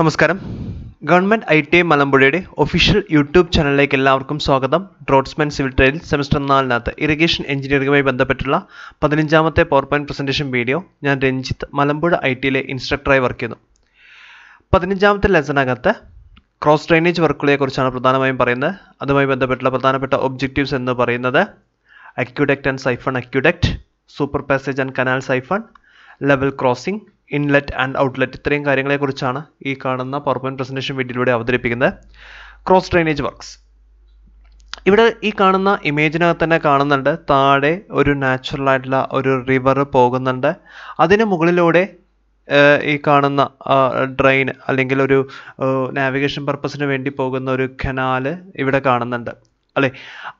നമസ്കാരം government I T I മലമ്പുഴയുടെ official YouTube ചാനലിലേക്ക് എല്ലാവർക്കും സ്വാഗതം ഡ്രോട്ട്സ്മാൻ സിവിൽ ട്രയൽ സെമിസ്റ്റർ നാലിനകത്ത് ഇറിഗേഷൻ എഞ്ചിനീയറിംഗുമായി ബന്ധപ്പെട്ടുള്ള പതിനഞ്ചാമത്തെ പവർ പോയിന്റ് പ്രസൻറ്റേഷൻ വീഡിയോ ഞാൻ രഞ്ജിത്ത് മലമ്പുഴ ഐ ടിയിലെ ഇൻസ്ട്രക്ടറായി വർക്ക് ചെയ്യുന്നു പതിനഞ്ചാമത്തെ ലെസണകത്ത് ക്രോസ് വർക്കുകളെ കുറിച്ചാണ് പ്രധാനമായും പറയുന്നത് അതുമായി ബന്ധപ്പെട്ടുള്ള പ്രധാനപ്പെട്ട ഒബ്ജക്റ്റീവ്സ് എന്ന് പറയുന്നത് aqueduct and siphon aqueduct super passage and canal siphon level crossing inlet and outlet ഇത്രയും കാര്യങ്ങളെക്കുറിച്ചാണ് ഈ കാണുന്ന പവർ പ്രസന്റേഷൻ പ്രസൻറ്റേഷൻ വീഡിയോയിലൂടെ അവതരിപ്പിക്കുന്നത് ക്രോസ് ഡ്രെയിനേജ് വർക്ക്സ് ഇവിടെ ഈ കാണുന്ന ഇമേജിനകത്ത് തന്നെ കാണുന്നുണ്ട് താഴെ ഒരു നാച്ചുറൽ ആയിട്ടുള്ള ഒരു റിവർ പോകുന്നുണ്ട് അതിന് മുകളിലൂടെ ഈ കാണുന്ന ഡ്രെയിൻ അല്ലെങ്കിൽ ഒരു നാവിഗേഷൻ പർപ്പസിന് വേണ്ടി പോകുന്ന ഒരു കനാല് ഇവിടെ കാണുന്നുണ്ട് അല്ലെ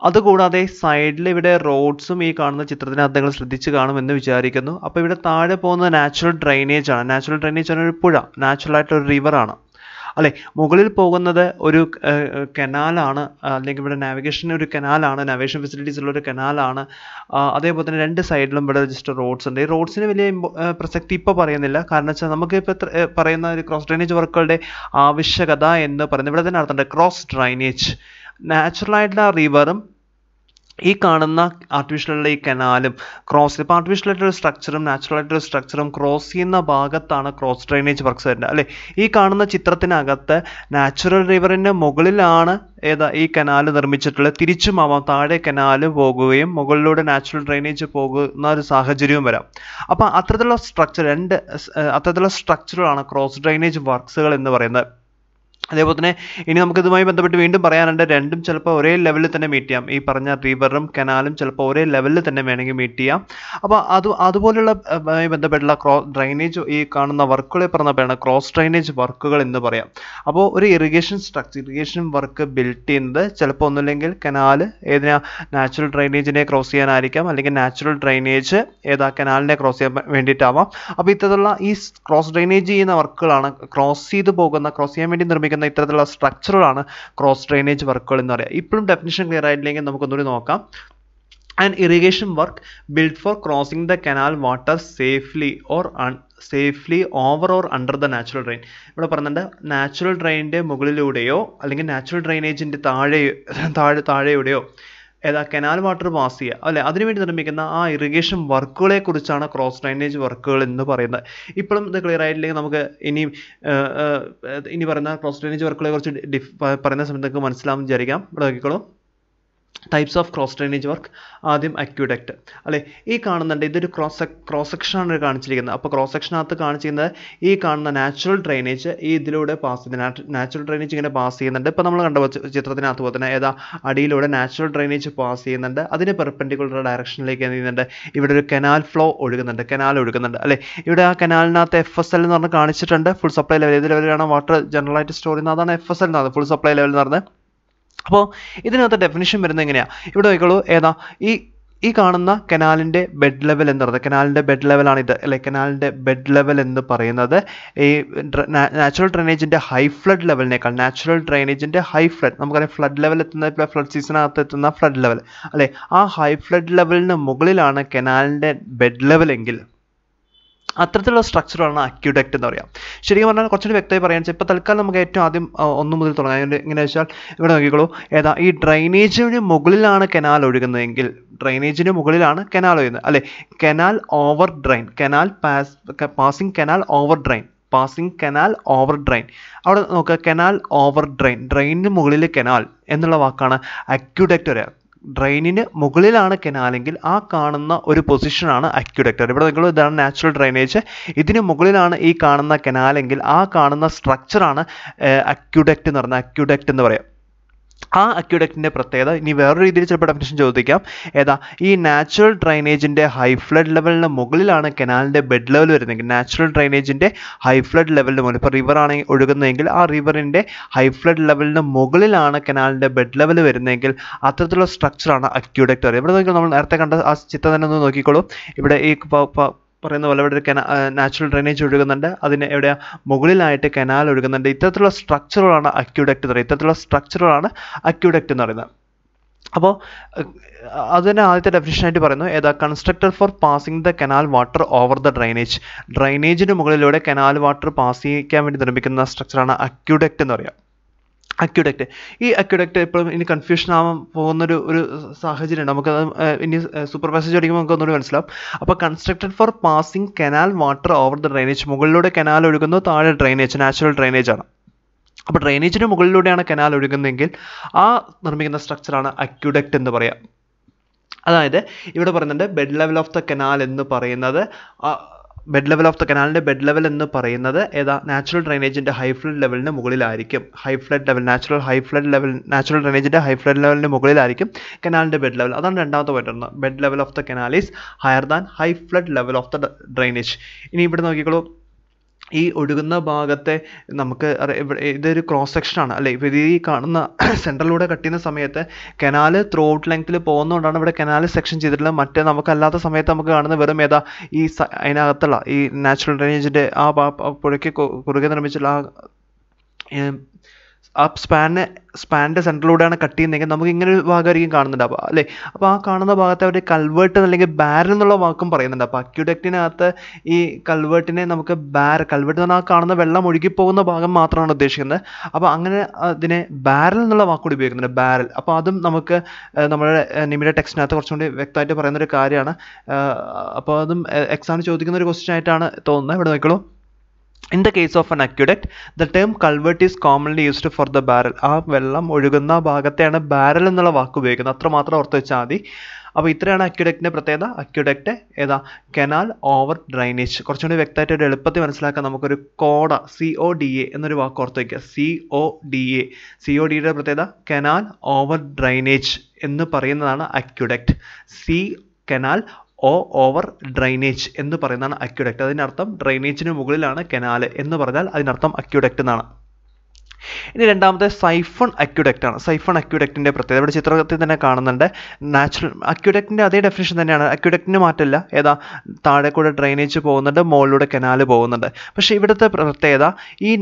അതുകൂടാതെ സൈഡിൽ ഇവിടെ റോഡ്സും ഈ കാണുന്ന ചിത്രത്തിനകത്ത് നിങ്ങൾ ശ്രദ്ധിച്ച് കാണുമെന്ന് വിചാരിക്കുന്നു അപ്പോൾ ഇവിടെ താഴെ പോകുന്ന നാച്ചുറൽ ഡ്രൈനേജ് ആണ് നാച്ചുറൽ ഡ്രൈനേജ് ആണ് ഒരു പുഴ നാച്ചുറൽ ആയിട്ടൊരു റിവറാണ് അല്ലെ മുകളിൽ പോകുന്നത് ഒരു കനാലാണ് അല്ലെങ്കിൽ ഇവിടെ നാവിഗേഷൻ ഒരു കനാലാണ് നാവിഗേഷൻ ഫെസിലിറ്റീസ് ഉള്ള ഒരു കനാലാണ് അതേപോലെ തന്നെ രണ്ട് സൈഡിലും ഇവിടെ ജസ്റ്റ് റോഡ്സ് ഉണ്ട് ഈ റോഡ്സിന് വലിയ പ്രസക്തി ഇപ്പോൾ പറയുന്നില്ല കാരണം വെച്ചാൽ നമുക്ക് ഇപ്പോൾ പറയുന്ന ഒരു ക്രോസ് ഡ്രൈനേജ് വർക്കുകളുടെ ആവശ്യകത എന്ന് പറയുന്നത് ഇവിടെ തന്നെ നടത്തേണ്ടത് ക്രോസ് ഡ്രൈനേജ് നാച്ചുറൽ ആയിട്ടുള്ള റിവറും ഈ കാണുന്ന ആർട്ടിഫിഷ്യലുള്ള ഈ കനാലും ക്രോസ് ഇപ്പോൾ ആർട്ടിഫിഷ്യലായിട്ടൊരു സ്ട്രക്ചറും നാച്ചുറലായിട്ടൊരു സ്ട്രക്ചറും ക്രോസ് ചെയ്യുന്ന ഭാഗത്താണ് ക്രോസ് ഡ്രെയിനേജ് വർക്ക്സ് വരുന്നത് അല്ലേ ഈ കാണുന്ന ചിത്രത്തിനകത്ത് നാച്ചുറൽ റിവറിൻ്റെ മുകളിലാണ് ഏതാ ഈ കനാൽ നിർമ്മിച്ചിട്ടുള്ളത് ആവാം താഴെ കനാൽ പോകുകയും മുകളിലൂടെ നാച്ചുറൽ ഡ്രെയിനേജ് പോകുന്ന ഒരു സാഹചര്യവും വരാം അപ്പോൾ അത്തരത്തിലുള്ള സ്ട്രക്ചർ രണ്ട് അത്തരത്തിലുള്ള സ്ട്രക്ചറുകളാണ് ക്രോസ് ഡ്രെയിനേജ് വർക്ക്സുകൾ എന്ന് പറയുന്നത് അതേപോലെ തന്നെ ഇനി നമുക്ക് ഇതുമായി ബന്ധപ്പെട്ട് വീണ്ടും പറയാനുണ്ട് രണ്ടും ചിലപ്പോൾ ഒരേ ലെവലിൽ തന്നെ മീറ്റ് ചെയ്യാം ഈ പറഞ്ഞ റിവറും കനാലും ചിലപ്പോൾ ഒരേ ലെവലിൽ തന്നെ വേണമെങ്കിൽ മീറ്റ് ചെയ്യാം അപ്പോൾ അത് അതുപോലെയുള്ള ബന്ധപ്പെട്ടുള്ള ക്രോ ഡ്രൈനേജ് ഈ കാണുന്ന വർക്കുകളെ പറഞ്ഞപ്പോഴാണ് ക്രോസ് ഡ്രൈനേജ് വർക്കുകൾ എന്ന് പറയാം അപ്പോൾ ഒരു irrigation structure irrigation work build ചെയ്യുന്നത് ചിലപ്പോൾ ഒന്നുമില്ലെങ്കിൽ കനാല് ഏതിനാ നാച്ചുറൽ ഡ്രൈനേജിനെ ക്രോസ് ചെയ്യാനായിരിക്കാം അല്ലെങ്കിൽ നാച്ചുറൽ ഡ്രൈനേജ് ഏതാ കനാലിനെ ക്രോസ് ചെയ്യാൻ വേണ്ടിയിട്ടാവാം അപ്പോൾ ഇത്തരത്തിലുള്ള ഈ ക്രോസ് ഡ്രൈനേജ് ചെയ്യുന്ന വർക്കുകളാണ് ക്രോസ് ചെയ്ത് പോകുന്ന ക്രോസ് ചെയ്യാൻ വേണ്ടി നിർമ്മിക്കുന്ന നിർമ്മിക്കുന്ന ഇത്തരത്തിലുള്ള സ്ട്രക്ചറുകളാണ് ക്രോസ് ഡ്രെയിനേജ് വർക്കുകൾ എന്ന് പറയുക ഇപ്പോഴും ഡെഫിനിഷൻ ക്ലിയർ ആയിട്ടില്ലെങ്കിൽ നമുക്കൊന്നുകൂടി നോക്കാം and irrigation work build for crossing the canal water safely or safely over or under the natural drain ഇവിടെ പറഞ്ഞിട്ടുണ്ട് നാച്ചുറൽ ഡ്രെയിനിൻ്റെ മുകളിലൂടെയോ അല്ലെങ്കിൽ നാച്ചുറൽ ഡ്രെയിനേജിൻ്റെ താഴെ താഴെ താഴെയൂടെയോ ഏതാ കനാൽ വാട്ടർ പാസ് ചെയ്യുക അല്ലെ അതിനുവേണ്ടി നിർമ്മിക്കുന്ന ആ ഇറിഗേഷൻ വർക്കുകളെ കുറിച്ചാണ് ക്രോസ് ഡ്രൈനേജ് വർക്കുകൾ എന്ന് പറയുന്നത് ഇപ്പോഴും ഇത് ക്ലിയർ ആയിട്ടില്ലെങ്കിൽ നമുക്ക് ഇനിയും ഇനി പറയുന്ന ക്രോസ് ഡ്രൈനേജ് വർക്കുകളെ കുറിച്ച് പറയുന്ന സമയത്ത് നിങ്ങൾക്ക് മനസ്സിലാവും വിചാരിക്കാം ഇവിടെ നോക്കിക്കോളൂ types of cross drainage work ആദ്യം അക്യൂഡക്റ്റ് അല്ലെ ഈ കാണുന്നുണ്ട് ഇതൊരു ക്രോസ് ക്രോസ് സെക്ഷനാണ് കാണിച്ചിരിക്കുന്നത് അപ്പോൾ ക്രോസ് സെക്ഷനകത്ത് കാണിച്ചിരിക്കുന്നത് ഈ കാണുന്ന നാച്ചുറൽ ഡ്രൈനേജ് ഈ ഇതിലൂടെ പാസ് ചെയ്യുന്നത് നാച്ചുറൽ ഡ്രൈനേജ് ഇങ്ങനെ പാസ് ചെയ്യുന്നുണ്ട് ഇപ്പോൾ നമ്മൾ കണ്ട ചിത്രത്തിനകത്ത് പോലെ തന്നെ ഏതാ അടിയിലൂടെ നാച്ചുറൽ ഡ്രൈനേജ് പാസ് ചെയ്യുന്നുണ്ട് അതിന് പെർപെൻഡിക്കുലർ ഡയറക്ഷനിലേക്ക് എന്ത് ചെയ്യുന്നുണ്ട് ഇവിടെ ഒരു കനാൽ ഫ്ലോ ഒഴുകുന്നുണ്ട് കനാൽ ഒഴുകുന്നുണ്ട് അല്ലേ ഇവിടെ ആ കനാലിനകത്ത് എഫ് എസ് എൽ എന്ന് പറഞ്ഞ് കാണിച്ചിട്ടുണ്ട് ഫുൾ സപ്ലൈ ലെവൽ ഏത് ലെവലിലാണ് വാട്ടർ ജനറലായിട്ട് സ്റ്റോർ ചെയ്യുന്നത് അതാണ് എഫ് എസ് എൽ എന്ന് പറഞ്ഞത് ഫുൾ സപ്ലൈ ലെവൽ എന്ന് പറഞ്ഞത് അപ്പോൾ ഇതിനകത്ത് ഡെഫിനിഷൻ വരുന്നത് എങ്ങനെയാണ് ഇവിടെ നോക്കിക്കോളൂ ഏതാ ഈ ഈ കാണുന്ന കനാലിൻ്റെ ബെഡ് ലെവൽ എന്ന് പറയുന്നത് കനാലിൻ്റെ ബെഡ് ലെവലാണിത് അല്ലെ കനാലിൻ്റെ ബെഡ് ലെവൽ എന്ന് പറയുന്നത് ഈ നാച്ചുറൽ ഡ്രെയിനേജിൻ്റെ ഹൈ ഫ്ലഡ് ലെവലിനേക്കാൾ നാച്ചുറൽ ഡ്രെയിനേജിൻ്റെ ഹൈ ഫ്ലഡ് നമുക്കറിയാം ഫ്ലഡ് ലെവൽ എത്തുന്ന ഫ്ലഡ് സീസണകത്ത് എത്തുന്ന ഫ്ലഡ് ലെവൽ അല്ലേ ആ ഹൈ ഫ്ലഡ് ലെവലിന് മുകളിലാണ് കനാലിൻ്റെ ബെഡ് ലെവലെങ്കിൽ അത്തരത്തിലുള്ള സ്ട്രക്ചറാണ് അക്യുഡക്റ്റ് എന്ന് പറയാം ശരിക്കും പറഞ്ഞാൽ കുറച്ചുകൂടി വ്യക്തമായി പറയാൻ വെച്ചാൽ ഇപ്പോൾ തൽക്കാലം നമുക്ക് ഏറ്റവും ആദ്യം ഒന്ന് മുതൽ തുടങ്ങാം എങ്ങനെ വെച്ചാൽ ഇവിടെ നോക്കിക്കോളൂ ഏതാ ഈ ഡ്രൈനേജിന് മുകളിലാണ് കനാൽ ഒഴുകുന്നതെങ്കിൽ ഡ്രൈനേജിന് മുകളിലാണ് കനാൽ ഒഴുകുന്നത് അല്ലെ canal over drain canal pass passing canal over drain passing canal over drain അവിടെ നോക്കുക കനാൽ ഓവർ ഡ്രൈൻ ഡ്രെയിനിന് മുകളിൽ കനാൽ എന്നുള്ള വാക്കാണ് അക്യുഡക്റ്റ് വരിക ഡ്രെയിനിന് മുകളിലാണ് കനാലെങ്കിൽ ആ കാണുന്ന ഒരു പൊസിഷനാണ് അക്യുഡക്ടർ ഇവിടെ നിങ്ങൾ ഇതാണ് നാച്ചുറൽ ഡ്രെയിനേജ് ഇതിന് മുകളിലാണ് ഈ കാണുന്ന കനാലെങ്കിൽ ആ കാണുന്ന സ്ട്രക്ചറാണ് അക്യുഡക്ട് എന്ന് പറയുന്നത് അക്യുഡക്ട് എന്ന് പറയാം ആ അക്യുഡക്റ്റിൻ്റെ പ്രത്യേകത ഇനി വേറൊരു രീതിയിൽ ചിലപ്പോൾ ഡെഫിനേഷൻ ചോദിക്കാം ഏതാ ഈ നാച്ചുറൽ ഡ്രൈനേജിൻ്റെ ഹൈ ഫ്ലഡ് ലെവലിന് മുകളിലാണ് കനാലിൻ്റെ ബെഡ് ലെവൽ വരുന്നതെങ്കിൽ നാച്ചുറൽ ഡ്രൈനേജിൻ്റെ ഹൈ ഫ്ലഡ് ലെവലിന് മുകളിൽ ഇപ്പോൾ റിവറാണ് ഒഴുകുന്നതെങ്കിൽ ആ റിവറിൻ്റെ ഹൈ ഫ്ലഡ് ലെവലിന് മുകളിലാണ് കനാലിൻ്റെ ബെഡ് ലെവൽ വരുന്നതെങ്കിൽ അത്തരത്തിലുള്ള സ്ട്രക്ചറാണ് അക്യുഡക്റ്റ് പറയുന്നത് ഇവിടെ നോക്കിയാൽ നമ്മൾ നേരത്തെ കണ്ട ആ ചിത്രം തന്നെ ഒന്ന് നോക്കിക്കോളൂ ഇവിടെ ഈ പറയുന്ന പോലെ ഇവിടെ ഒരു കെന നാച്ചുറൽ ഡ്രെയിനേജ് ഒഴുകുന്നുണ്ട് അതിന് എവിടെ മുകളിലായിട്ട് കനാൽ ഒഴുകുന്നുണ്ട് ഇത്തരത്തിലുള്ള സ്ട്രക്ചറുകളാണ് അക്യൂഡക്റ്റ് എന്ന് പറയുന്നത് ഇത്തരത്തിലുള്ള സ്ട്രക്ചറുകളാണ് അക്യൂഡക്റ്റ് എന്ന് പറയുന്നത് അപ്പോൾ അത് തന്നെ ആദ്യത്തെ ആയിട്ട് പറയുന്നു ഏതാ constructed for passing the canal water over the drainage ഡ്രൈനേജിന് മുകളിലൂടെ കനാൽ വാട്ടർ പാസ് ചെയ്യാൻ വേണ്ടി നിർമ്മിക്കുന്ന സ്ട്രക്ചറാണ് അക്യൂഡക്റ്റ് എന്ന് പറയുക അക്യുഡക്റ്റ് ഈ അക്യുഡക്റ്റ് എപ്പോഴും ഇനി കൺഫ്യൂഷൻ ആവാൻ പോകുന്നൊരു ഒരു സാഹചര്യം നമുക്കത് ഇനി സൂപ്പർ പാസേജ് അടിക്കുമ്പോൾ നമുക്ക് ഒന്നുകൂടി മനസ്സിലാവും അപ്പോൾ constructed for passing canal water over the drainage മുകളിലൂടെ കനാൽ ഒഴുകുന്നു താഴെ ഡ്രെയിനേജ് നാച്ചുറൽ ഡ്രെയിനേജ് ആണ് അപ്പോൾ ഡ്രെയിനേജിന് മുകളിലൂടെയാണ് കനാൽ ഒഴുകുന്നതെങ്കിൽ ആ നിർമ്മിക്കുന്ന സ്ട്രക്ചറാണ് അക്യുഡക്റ്റ് എന്ന് പറയാം അതായത് ഇവിടെ പറയുന്നുണ്ട് bed level of the canal എന്ന് പറയുന്നത് ബെഡ് ലെവൽ ഓഫ് ദ കനാലിൻ്റെ ബെഡ് ലെവൽ എന്ന് പറയുന്നത് ഏതാ നാച്ചുറൽ ഡ്രൈനേജിൻ്റെ ഹൈ ഫ്ലഡ് ലെവലിന് മുകളിലായിരിക്കും high flood level natural high flood level natural ഡ്രൈനേജിൻ്റെ ഹൈ ഫ്ലഡ് ലെവലിന് മുകളിലായിരിക്കും കനാലിൻ്റെ ബെഡ് ലെവൽ അതാണ് രണ്ടാമത്തെ പറ്റുന്നത് bed level of the canal is higher than high flood level of the drainage ഇനി ഇവിടെ നോക്കിക്കോളൂ ഈ ഒഴുകുന്ന ഭാഗത്തെ നമുക്ക് ഇതൊരു ക്രോസ് സെക്ഷനാണ് അല്ലേ ഇവർ ഈ കാണുന്ന സെൻട്രലൂടെ കട്ട് ചെയ്യുന്ന സമയത്ത് കനാല് ത്രൂ ഔട്ട് ലെങ്ത്തിൽ പോകുന്നതുകൊണ്ടാണ് ഇവിടെ കനാല് സെക്ഷൻ ചെയ്തിട്ടുള്ളത് മറ്റേ നമുക്കല്ലാത്ത സമയത്ത് നമുക്ക് കാണുന്ന വെറും ഏതാ ഈ അതിനകത്തുള്ള ഈ നാച്ചുറൽ ഡ്രെയിനേജിൻ്റെ ആ പുഴയ്ക്ക് കുറുകെ നിർമ്മിച്ചിട്ടുള്ള ആ ആ സ്പാനിനെ സ്പാനിൻ്റെ സെൻറ്ററിലൂടെയാണ് കട്ട് ചെയ്യുന്നതെങ്കിൽ നമുക്ക് ഇങ്ങനെ ഒരു ഭാഗമായിരിക്കും അപ്പോൾ അല്ലേ അപ്പോൾ ആ കാണുന്ന ഭാഗത്ത് അവർ കൾവേർട്ട് അല്ലെങ്കിൽ ബാരൽ എന്നുള്ള വാക്കും പറയുന്നുണ്ട് അപ്പോൾ അക്യുഡക്റ്റിനകത്ത് ഈ കൾവേർട്ടിനെ നമുക്ക് ബാർ കൾവേർട്ട് എന്ന് ആ കാണുന്ന വെള്ളം ഒഴുകി പോകുന്ന ഭാഗം മാത്രമാണ് ഉദ്ദേശിക്കുന്നത് അപ്പോൾ അങ്ങനെ അതിനെ ബാരൽ എന്നുള്ള വാക്കുകൂടി ഉപയോഗിക്കുന്നുണ്ട് ബാരൽ അപ്പോൾ അതും നമുക്ക് നമ്മുടെ നിമിഡ ടെക്സ്റ്റിനകത്ത് കുറച്ചും കൂടി വ്യക്തമായിട്ട് പറയുന്ന ഒരു കാര്യമാണ് അപ്പോൾ അതും എക്സാമിന് ചോദിക്കുന്ന ഒരു ക്വസ്റ്റ്യൻ ആയിട്ടാണ് തോന്നുന്നത് ഇവിടെ നോക്കിക്കോളൂ in the case of an aqueduct the term culvert is commonly used for the barrel ആ വെള്ളം ഒഴുകുന്ന ഭാഗത്തെയാണ് ബാരൽ എന്നുള്ള വാക്ക് ഉപയോഗിക്കുന്നത് അത്രമാത്രം ഓർത്ത് വെച്ചാൽ മതി അപ്പോൾ ഇത്രയാണ് അക്യുഡക്റ്റിൻ്റെ പ്രത്യേകത അക്യുഡക്റ്റ് ഏതാ കനാൽ ഓവർ ഡ്രൈനേജ് കുറച്ചുകൂടി വ്യക്തമായിട്ട് ഒരു എളുപ്പത്തിൽ മനസ്സിലാക്കാൻ നമുക്കൊരു CODA C O D A എന്നൊരു വാക്ക് ഓർത്ത് വയ്ക്കുക C O D A C O എയുടെ പ്രത്യേകത കനാൽ ഓവർ ഡ്രൈനേജ് എന്ന് പറയുന്നതാണ് aqueduct C canal O over drainage എന്ന് പറയുന്നതാണ് അക്യുഡക്റ്റ് അതിനർത്ഥം ഡ്രൈനേജിന് മുകളിലാണ് കനാല് എന്ന് പറഞ്ഞാൽ അതിനർത്ഥം അക്യുഡക്റ്റ് എന്നാണ് ഇനി രണ്ടാമത്തെ സൈഫൺ അക്യുഡക്റ്റ് ആണ് സൈഫൺ അക്യുഡക്റ്റിൻ്റെ പ്രത്യേകത ഇവിടെ ചിത്രത്തിൽ തന്നെ കാണുന്നുണ്ട് നാച്ചുറൽ അക്യുഡക്റ്റിൻ്റെ അതേ ഡെഫിനേഷൻ തന്നെയാണ് അക്യുഡക്റ്റിന് മാറ്റമില്ല ഏതാ താഴെ കൂടെ ഡ്രെയിനേജ് പോകുന്നുണ്ട് മുകളിലൂടെ കനാല് പോകുന്നുണ്ട് പക്ഷേ ഇവിടുത്തെ പ്രത്യേകത ഈ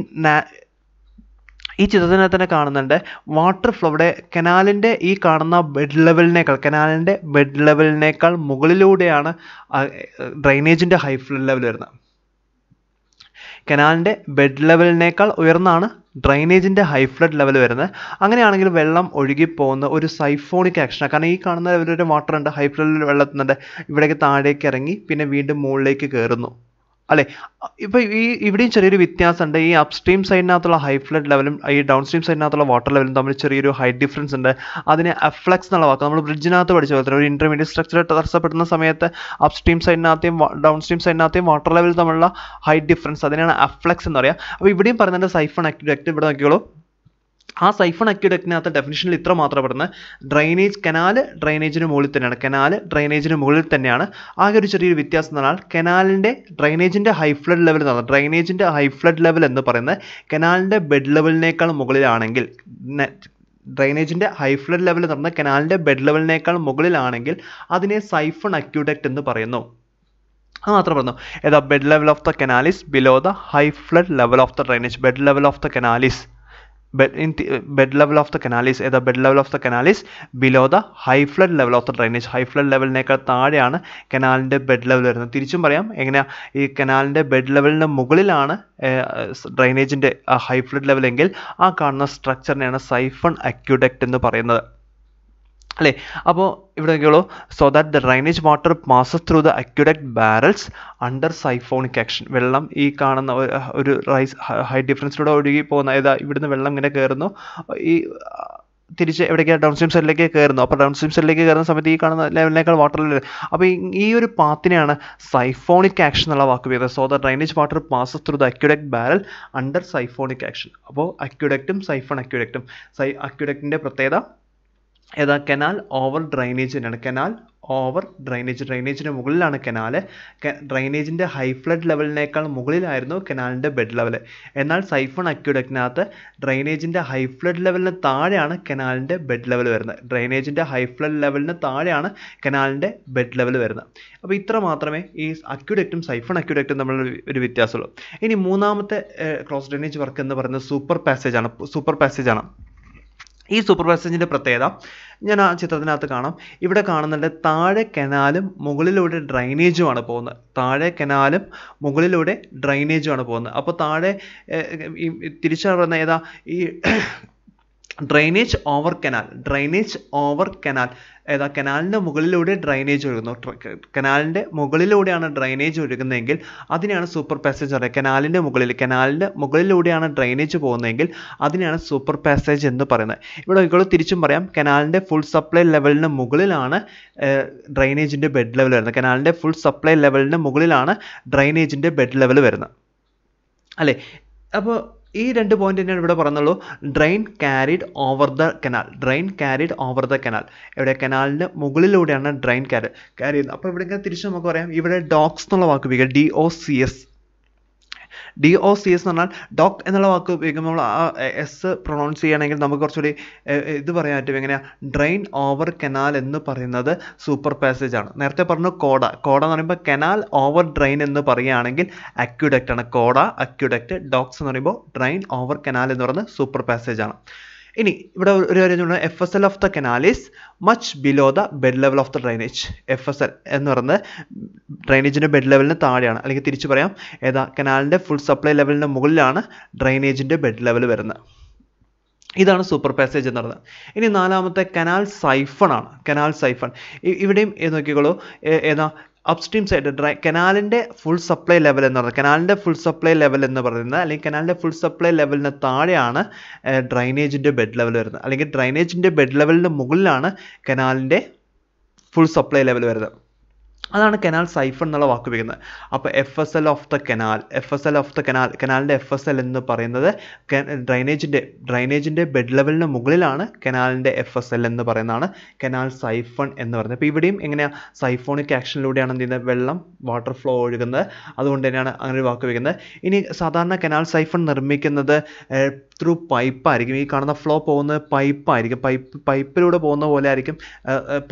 ഈ ചിത്രത്തിനെ തന്നെ കാണുന്നുണ്ട് വാട്ടർ ഫ്ലോയുടെ കനാലിൻ്റെ ഈ കാണുന്ന ബെഡ് ലെവലിനേക്കാൾ കനാലിൻ്റെ ബെഡ് ലെവലിനേക്കാൾ മുകളിലൂടെയാണ് ഡ്രൈനേജിൻ്റെ ഹൈ ലെവൽ വരുന്നത് കനാലിൻ്റെ ബെഡ് ലെവലിനേക്കാൾ ഉയർന്നാണ് ഡ്രൈനേജിൻ്റെ ഹൈ ഫ്ലഡ് ലെവൽ വരുന്നത് അങ്ങനെയാണെങ്കിൽ വെള്ളം ഒഴുകിപ്പോകുന്ന ഒരു സൈഫോണിക് ആക്ഷനാണ് കാരണം ഈ കാണുന്ന ഒരു വാട്ടർ ഉണ്ട് ഹൈ ഫ്ലഡിൽ വെള്ളത്തുന്നുണ്ട് ഇവിടേക്ക് താഴേക്ക് ഇറങ്ങി പിന്നെ വീണ്ടും മുകളിലേക്ക് കയറുന്നു അല്ലെ ഇപ്പൊ ഈ ഇവിടെയും ചെറിയൊരു വ്യത്യാസമുണ്ട് ഈ അപ്സ്ട്രീം സൈഡിനകത്തുള്ള ഹൈ ഫ്ലഡ് ലെവലും ഈ ഡൗൺ സ്ട്രീം സൈഡിനകത്തുള്ള വാട്ടർ ലെവലും തമ്മിൽ ചെറിയൊരു ഹൈ ഡിഫറൻസ് ഉണ്ട് അതിനെ അഫ്ലക്സ് എന്നുള്ള വാക്ക് നമ്മൾ ബ്രിഡ്ജിനകത്ത് പഠിച്ച പോലെ ഒരു ഇന്റർമീഡിയറ്റ് സ്ട്രക്ചർ തടസ്സപ്പെടുന്ന സമയത്ത് അപ്സ്ട്രീം സൈഡിനകത്തെയും ഡൗൺ സ്ട്രീം സൈഡിനകത്തെയും വാട്ടർ ലെവൽ തമ്മിലുള്ള ഹൈ ഡിഫറൻസ് അതിനെയാണ് അഫ്ലക്സ് എന്ന് പറയുക അപ്പോൾ ഇവിടെയും പറയുന്നുണ്ട് സൈഫൺ അക്യുഡക്റ്റ് ഇവിടെ നോക്കിക്കോളൂ ആ സൈഫൺ അക്യുഡക്റ്റിനകത്ത് ഡെഫിനിഷനിൽ ഇത്ര മാത്രം പെടുന്ന ഡ്രൈനേജ് കനാല് ഡ്രൈനേജിന് മുകളിൽ തന്നെയാണ് കനാല് ഡ്രൈനേജിന് മുകളിൽ തന്നെയാണ് ആകെ ഒരു ചെറിയൊരു വ്യത്യാസം എന്ന് പറഞ്ഞാൽ കനാലിൻ്റെ ഡ്രൈനേജിൻ്റെ ഹൈ ഫ്ലഡ് ലെവൽ എന്ന് ഡ്രൈനേജിൻ്റെ ഹൈ ഫ്ലഡ് ലെവൽ എന്ന് പറയുന്നത് കനാലിൻ്റെ ബെഡ് ലെവലിനേക്കാൾ മുകളിലാണെങ്കിൽ ഡ്രൈനേജിൻ്റെ ഹൈ ഫ്ലഡ് ലെവൽ എന്ന് പറഞ്ഞാൽ കനാലിൻ്റെ ബെഡ് ലെവലിനേക്കാൾ മുകളിലാണെങ്കിൽ അതിനെ സൈഫൺ അക്യൂഡക്റ്റ് എന്ന് പറയുന്നു അത് മാത്രം പറഞ്ഞു ഏതാ bed level of the canal is below the high flood level of the drainage bed level of the canal is bed, the, bed level of the canal is the bed level of the canal is below the high flood level of the drainage high flood ലെവലിനേക്കാൾ താഴെയാണ് കനാലിൻ്റെ bed level വരുന്നത് തിരിച്ചും പറയാം എങ്ങനെയാ ഈ കനാലിൻ്റെ bed ലെവലിന് മുകളിലാണ് ഡ്രൈനേജിൻ്റെ high flood ലെവലെങ്കിൽ ആ കാണുന്ന സ്ട്രക്ചറിനെയാണ് സൈഫൺ അക്യൂഡക്റ്റ് എന്ന് പറയുന്നത് അല്ലേ അപ്പോൾ ഇവിടെ നോക്കിയോളൂ so that the drainage water passes through the aqueduct barrels under siphonic action വെള്ളം ഈ കാണുന്ന ഒരു റൈസ് ഹൈ ഡിഫറൻസിലൂടെ ഒഴുകി പോകുന്ന ഏതാ ഇവിടുന്ന് വെള്ളം ഇങ്ങനെ കയറുന്നു ഈ തിരിച്ച് എവിടേക്കാണ് ഡൗൺ സ്ട്രീം സൈഡിലേക്ക് കയറുന്നു അപ്പോൾ ഡൗൺ സ്ട്രീം സൈഡിലേക്ക് കയറുന്ന സമയത്ത് ഈ കാണുന്ന ലെവലിനേക്കാൾ വാട്ടർ ലെവൽ അപ്പോൾ ഈ ഒരു പാത്തിനെയാണ് സൈഫോണിക് ആക്ഷൻ എന്നുള്ള വാക്ക് ചെയ്തത് so the drainage water passes through the aqueduct barrel under siphonic action അപ്പോൾ അക്യുഡക്റ്റും സൈഫോൺ അക്യുഡക്റ്റും സൈ അക്യുഡക്റ്റിൻ്റെ പ്രത്യേകത ഏതാ കനാൽ ഓവർ തന്നെയാണ് കനാൽ ഓവർ ഡ്രൈനേജ് ഡ്രൈനേജിന് മുകളിലാണ് കനാല് ഡ്രൈനേജിൻ്റെ ഹൈ ഫ്ലഡ് ലെവലിനേക്കാൾ മുകളിലായിരുന്നു കനാലിൻ്റെ ബെഡ് ലെവൽ എന്നാൽ സൈഫൺ അക്യൂഡക്റ്റിനകത്ത് ഡ്രൈനേജിൻ്റെ ഹൈ ഫ്ലഡ് ലെവലിന് താഴെയാണ് കനാലിൻ്റെ ബെഡ് ലെവൽ വരുന്നത് ഡ്രൈനേജിൻ്റെ ഹൈ ഫ്ലഡ് ലെവലിന് താഴെയാണ് കനാലിൻ്റെ ബെഡ് ലെവൽ വരുന്നത് അപ്പോൾ ഇത്ര മാത്രമേ ഈ അക്യൂഡക്റ്റും സൈഫൺ അക്യൂഡക്റ്റും തമ്മിൽ ഒരു വ്യത്യാസമുള്ളൂ ഇനി മൂന്നാമത്തെ ക്രോസ് ഡ്രൈനേജ് വർക്ക് എന്ന് പറയുന്നത് സൂപ്പർ പാസേജ് ആണ് സൂപ്പർ പാസേജ് ആണ് ഈ സൂപ്പർ പാസഞ്ചിൻ്റെ പ്രത്യേകത ഞാൻ ആ ചിത്രത്തിനകത്ത് കാണാം ഇവിടെ കാണുന്നുണ്ട് താഴെ കനാലും മുകളിലൂടെ ഡ്രൈനേജുമാണ് പോകുന്നത് താഴെ കനാലും മുകളിലൂടെ ഡ്രൈനേജുമാണ് പോകുന്നത് അപ്പോൾ താഴെ ഈ തിരിച്ചറിയുന്ന ഏതാ ഈ drainage over canal drainage over canal ഏതാ കനാലിൻ്റെ മുകളിലൂടെ ഡ്രൈനേജ് ഒഴുകുന്നു കനാലിൻ്റെ മുകളിലൂടെയാണ് ഡ്രൈനേജ് ഒഴുകുന്നതെങ്കിൽ അതിനെയാണ് സൂപ്പർ പാസേജ് പറയുക കനാലിൻ്റെ മുകളിൽ കനാലിൻ്റെ മുകളിലൂടെയാണ് ഡ്രൈനേജ് പോകുന്നതെങ്കിൽ അതിനെയാണ് സൂപ്പർ പാസേജ് എന്ന് പറയുന്നത് ഇവിടെ ഇവിടെ തിരിച്ചും പറയാം കനാലിൻ്റെ ഫുൾ സപ്ലൈ ലെവലിന് മുകളിലാണ് ഡ്രൈനേജിൻ്റെ ബെഡ് ലെവൽ വരുന്നത് കനാലിൻ്റെ ഫുൾ സപ്ലൈ ലെവലിന് മുകളിലാണ് ഡ്രൈനേജിൻ്റെ ബെഡ് ലെവൽ വരുന്നത് അല്ലേ അപ്പോൾ ഈ രണ്ട് പോയിന്റ് തന്നെയാണ് ഇവിടെ പറഞ്ഞുള്ളൂ drain carried over the canal drain carried over the canal ഇവിടെ കനാലിൻ്റെ മുകളിലൂടെയാണ് ഡ്രെയിൻ ക്യാരി ക്യാരി ചെയ്യുന്നത് അപ്പോൾ ഇവിടെ ഇങ്ങനെ തിരിച്ച് നമുക്ക് പറയാം ഇവിടെ ഡോക്സ് എന്നുള്ള വാക്ക് ഉപയോഗിക്കുക D O C S D O C S എന്ന് പറഞ്ഞാൽ ഡോക് എന്നുള്ള വാക്ക് ഉപയോഗിക്കുമ്പോൾ ആ എസ് പ്രൊണൗൺസ് ചെയ്യുകയാണെങ്കിൽ നമുക്ക് കുറച്ചുകൂടി ഇത് പറയാൻ പറ്റും എങ്ങനെയാണ് ഡ്രെയിൻ ഓവർ കനാൽ എന്ന് പറയുന്നത് സൂപ്പർ പാസേജ് ആണ് നേരത്തെ പറഞ്ഞു കോട കോട എന്ന് പറയുമ്പോൾ കനാൽ ഓവർ ഡ്രെയിൻ എന്ന് പറയുകയാണെങ്കിൽ അക്യുഡക്റ്റ് ആണ് കോട അക്യുഡക്റ്റ് ഡോക്സ് എന്ന് പറയുമ്പോൾ ഡ്രെയിൻ ഓവർ കനാൽ എന്ന് പറയുന്നത് സൂപ്പർ പാസേജ് ആണ് ഇനി ഇവിടെ ഒരു കാര്യം F S L of the canal is much below the bed level of the drainage F S L എന്ന് പറയുന്നത് ഡ്രൈനേജിൻ്റെ ബെഡ് ലെവലിന് താഴെയാണ് അല്ലെങ്കിൽ തിരിച്ചു പറയാം ഏതാ കനാലിൻ്റെ ഫുൾ സപ്ലൈ ലെവലിന് മുകളിലാണ് ഡ്രൈനേജിൻ്റെ ബെഡ് ലെവൽ വരുന്നത് ഇതാണ് സൂപ്പർ പാസേജ് എന്ന് പറയുന്നത് ഇനി നാലാമത്തെ കനാൽ സൈഫൺ ആണ് കനാൽ സൈഫൺ ഇവിടെയും നോക്കിക്കോളൂ ഏതാ അപ്സ്ട്രീം സൈഡ് ഡ്രൈ കനാലിൻ്റെ ഫുൾ സപ്ലൈ ലെവൽ എന്ന് പറയുന്നത് കനാലിൻ്റെ ഫുൾ സപ്ലൈ ലെവൽ എന്ന് പറയുന്നത് അല്ലെങ്കിൽ കനാലിൻ്റെ ഫുൾ സപ്ലൈ ലെവലിന് താഴെയാണ് ഡ്രൈനേജിൻ്റെ ബെഡ് ലെവൽ വരുന്നത് അല്ലെങ്കിൽ ഡ്രൈനേജിൻ്റെ ബെഡ് ലെവലിന് മുകളിലാണ് കനാലിൻ്റെ ഫുൾ സപ്ലൈ ലെവൽ വരുന്നത് അതാണ് കനാൽ സൈഫൺ എന്നുള്ള വാക്ക് ഉപയോഗിക്കുന്നത് അപ്പോൾ F S L of the canal F S L of the canal കനാലിൻ്റെ എഫ് എസ് എൽ എന്ന് പറയുന്നത് ഡ്രൈനേജിൻ്റെ ഡ്രൈനേജിൻ്റെ ബെഡ് ലെവലിന് മുകളിലാണ് കനാലിൻ്റെ എഫ് എസ് എൽ എന്ന് പറയുന്നതാണ് കനാൽ സൈഫൺ എന്ന് പറയുന്നത് അപ്പോൾ ഇവിടെയും എങ്ങനെയാണ് സൈഫോണിക് ആക്ഷനിലൂടെയാണ് എന്ത് ചെയ്യുന്നത് വെള്ളം വാട്ടർ ഫ്ലോ ഒഴുകുന്നത് അതുകൊണ്ട് തന്നെയാണ് അങ്ങനെ ഒരു വാക്ക് ഉപയോഗിക്കുന്നത് ഇനി സാധാരണ കനാൽ സൈഫൺ നിർമ്മിക്കുന്നത് ത്രൂ പൈപ്പായിരിക്കും ഈ കാണുന്ന ഫ്ലോ പോകുന്നത് പൈപ്പായിരിക്കും പൈപ്പ് പൈപ്പിലൂടെ പോകുന്ന പോലെ ആയിരിക്കും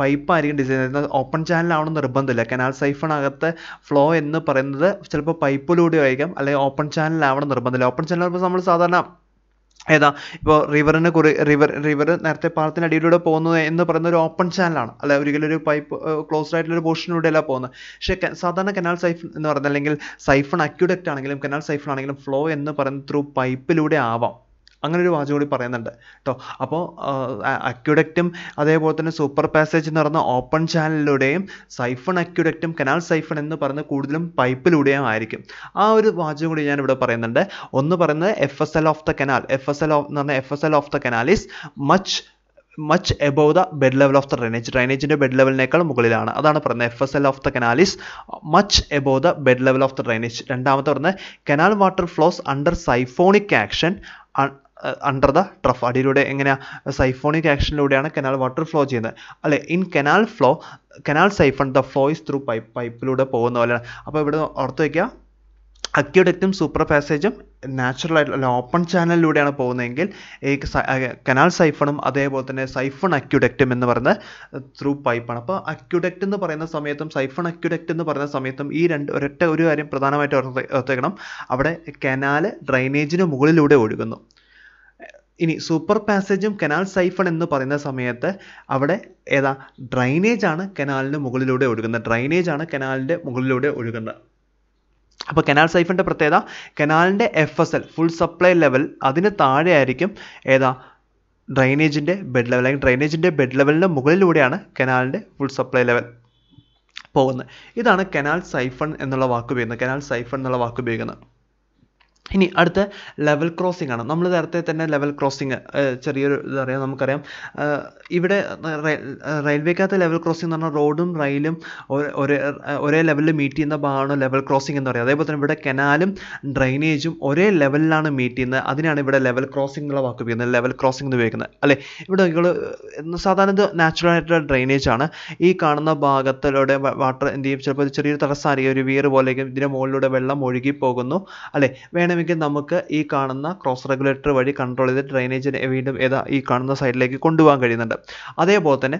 പൈപ്പായിരിക്കും ഡിസൈൻ ചെയ്യുന്നത് ഓപ്പൺ ചാനലാവണം നിർബന്ധമില്ല കനാൽ സൈഫണകത്തെ ഫ്ലോ എന്ന് പറയുന്നത് ചിലപ്പോൾ പൈപ്പിലൂടെ ആയിരിക്കും അല്ലെങ്കിൽ ഓപ്പൺ ചാനലാവണം നിർബന്ധമില്ല ഓപ്പൺ ചാനൽ നമ്മൾ സാധാരണ ഏതാ ഇപ്പോൾ റിവറിന് കുറി റിവർ റിവർ നേരത്തെ പാലത്തിൻ്റെ അടിയിലൂടെ പോകുന്നത് എന്ന് പറയുന്ന ഒരു ഓപ്പൺ ചാനലാണ് അല്ല ഒരിക്കലും ഒരു പൈപ്പ് ക്ലോസ്ഡ് ആയിട്ടുള്ള ഒരു പോർഷനിലൂടെയല്ല പോകുന്നത് പക്ഷേ സാധാരണ കനാൽ സൈഫൺ എന്ന് പറയുന്നത് അല്ലെങ്കിൽ സൈഫൺ അക്യുഡക്റ്റ് ആണെങ്കിലും കനാൽ സൈഫൺ ആണെങ്കിലും ഫ്ലോ എന്ന് പറയുന്നത് ത്രൂ പൈപ്പിലൂടെ ആവാം അങ്ങനെ ഒരു വാചകം കൂടി പറയുന്നുണ്ട് കേട്ടോ അപ്പോൾ അക്യുഡക്റ്റും അതേപോലെ തന്നെ സൂപ്പർ പാസേജ് എന്ന് പറയുന്ന ഓപ്പൺ ചാനലിലൂടെയും സൈഫൺ അക്യുഡക്റ്റും കനാൽ സൈഫൺ എന്ന് പറയുന്ന കൂടുതലും പൈപ്പിലൂടെയും ആയിരിക്കും ആ ഒരു വാചകം കൂടി ഞാൻ ഇവിടെ പറയുന്നുണ്ട് ഒന്ന് പറയുന്നത് F S L of the canal F S L of എന്ന് പറഞ്ഞാൽ F S L of the canal is much much above the bed level of the drainage ഡ്രൈനേജിൻ്റെ ബെഡ് ലെവലിനേക്കാൾ മുകളിലാണ് അതാണ് പറയുന്നത് F S L of the canal is much above the bed level of the drainage രണ്ടാമത്തെ പറയുന്നത് canal water flows under siphonic action under the trough അടിയിലൂടെ എങ്ങനെയാണ് siphonic ആക്ഷനിലൂടെയാണ് കനാൽ വാട്ടർ ഫ്ലോ ചെയ്യുന്നത് അല്ലെ in canal flow canal siphon the flow is through pipe പൈപ്പിലൂടെ പോകുന്ന പോലെയാണ് അപ്പോൾ ഇവിടെ ഓർത്ത് വയ്ക്കുക അക്യോഡക്റ്റും സൂപ്പർ പാസേജും നാച്ചുറൽ ആയിട്ടുള്ള ഓപ്പൺ ചാനലിലൂടെയാണ് പോകുന്നതെങ്കിൽ ഈ കനാൽ സൈഫണും അതേപോലെ തന്നെ സൈഫൺ അക്യുഡക്റ്റും എന്ന് പറയുന്നത് ത്രൂ പൈപ്പാണ് അപ്പോൾ അക്യുഡക്റ്റ് എന്ന് പറയുന്ന സമയത്തും സൈഫൺ അക്യുഡക്റ്റ് എന്ന് പറയുന്ന സമയത്തും ഈ രണ്ട് ഒരൊറ്റ ഒരു കാര്യം പ്രധാനമായിട്ട് ഓർത്തേക്കണം അവിടെ കനാല് ഡ്രൈനേജിന് മുകളിലൂടെ ഒഴുകുന്നു ഇനി സൂപ്പർ പാസേജും കനാൽ സൈഫൺ എന്ന് പറയുന്ന സമയത്ത് അവിടെ ഏതാ ആണ് കനാലിന് മുകളിലൂടെ ഒഴുകുന്നത് ആണ് കനാലിൻ്റെ മുകളിലൂടെ ഒഴുകുന്നത് അപ്പോൾ കനാൽ സൈഫിൻ്റെ പ്രത്യേകത കനാലിൻ്റെ F S L full supply level അതിന് താഴെ ആയിരിക്കും ഏതാ ഡ്രൈനേജിൻ്റെ ബെഡ് ലെവൽ അല്ലെങ്കിൽ ഡ്രൈനേജിൻ്റെ ബെഡ് ലെവലിൻ്റെ മുകളിലൂടെയാണ് കനാലിൻ്റെ ഫുൾ സപ്ലൈ ലെവൽ പോകുന്നത് ഇതാണ് കനാൽ സൈഫൺ എന്നുള്ള വാക്ക് ഉപയോഗിക്കുന്നത് കനാൽ സൈഫൺ എന്നുള്ള വാക്ക് ഉപയോഗിക്കുന്നത് ഇനി അടുത്ത ലെവൽ ക്രോസിംഗ് ആണ് നമ്മൾ നേരത്തെ തന്നെ ലെവൽ ക്രോസിംഗ് ചെറിയൊരു ഇതറിയാം നമുക്കറിയാം ഇവിടെ റെയിൽവേക്കകത്ത് ലെവൽ ക്രോസിംഗ് എന്ന് പറഞ്ഞാൽ റോഡും റെയിലും ഒരേ ഒരേ ലെവലിൽ മീറ്റ് ചെയ്യുന്ന ഭാഗമാണ് ലെവൽ ക്രോസിംഗ് എന്ന് പറയുന്നത് അതേപോലെ തന്നെ ഇവിടെ കനാലും ഡ്രൈനേജും ഒരേ ലെവലിലാണ് മീറ്റ് ചെയ്യുന്നത് അതിനാണ് ഇവിടെ ലെവൽ ക്രോസിംഗ് എന്നുള്ള വാക്ക് ഉപയോഗിക്കുന്നത് ലെവൽ ക്രോസിംഗ് എന്ന് ഉപയോഗിക്കുന്നത് അല്ലേ ഇവിടെ നിങ്ങൾ സാധാരണ ഇത് നാച്ചുറൽ ആയിട്ടുള്ള ഡ്രൈനേജ് ആണ് ഈ കാണുന്ന ഭാഗത്തിലൂടെ വാട്ടർ എന്ത് ചെയ്യും ചിലപ്പോൾ ചെറിയൊരു തടസ്സമായിരിക്കും ഒരു വീർ പോലെയൊക്കെ ഇതിൻ്റെ മുകളിലൂടെ വെള്ളം ഒഴുകി പോകുന്നു അല്ലേ വേണമെങ്കിൽ വേണമെങ്കിൽ നമുക്ക് ഈ കാണുന്ന ക്രോസ് റെഗുലേറ്റർ വഴി കൺട്രോൾ ചെയ്ത് ഡ്രെയിനേജിനെ വീണ്ടും ഏതാ ഈ കാണുന്ന സൈഡിലേക്ക് കൊണ്ടുപോകാൻ കഴിയുന്നുണ്ട് അതേപോലെ തന്നെ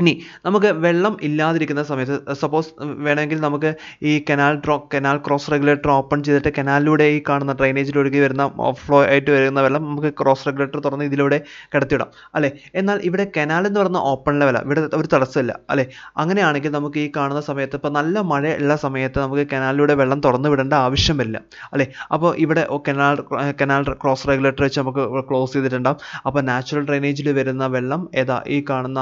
ഇനി നമുക്ക് വെള്ളം ഇല്ലാതിരിക്കുന്ന സമയത്ത് സപ്പോസ് വേണമെങ്കിൽ നമുക്ക് ഈ canal draw canal cross regulator open ചെയ്തിട്ട് കനാലിലൂടെ ഈ കാണുന്ന ഡ്രൈനേജിലൊഴുകി വരുന്ന ഫ്ലോ ആയിട്ട് വരുന്ന വെള്ളം നമുക്ക് ക്രോസ് റെഗുലേറ്റർ തുറന്ന് ഇതിലൂടെ കടത്തിവിടാം അല്ലേ എന്നാൽ ഇവിടെ കനാൽ എന്ന് പറഞ്ഞ ഓപ്പൺ ലെവലാണ് ഇവിടെ ഒരു തടസ്സമില്ല അല്ലേ അങ്ങനെയാണെങ്കിൽ നമുക്ക് ഈ കാണുന്ന സമയത്ത് ഇപ്പോൾ നല്ല മഴയുള്ള സമയത്ത് നമുക്ക് കനാലിലൂടെ വെള്ളം തുറന്ന് വിടേണ്ട ആവശ്യമില്ല അല്ലേ അപ്പോൾ ഇവിടെ കനാൽ കനാൽ ക്രോസ് റെഗുലേറ്റർ വെച്ച് നമുക്ക് ക്ലോസ് ചെയ്തിട്ടുണ്ടാവും അപ്പോൾ നാച്ചുറൽ ഡ്രൈനേജിൽ വരുന്ന വെള്ളം ഏതാ ഈ കാണുന്ന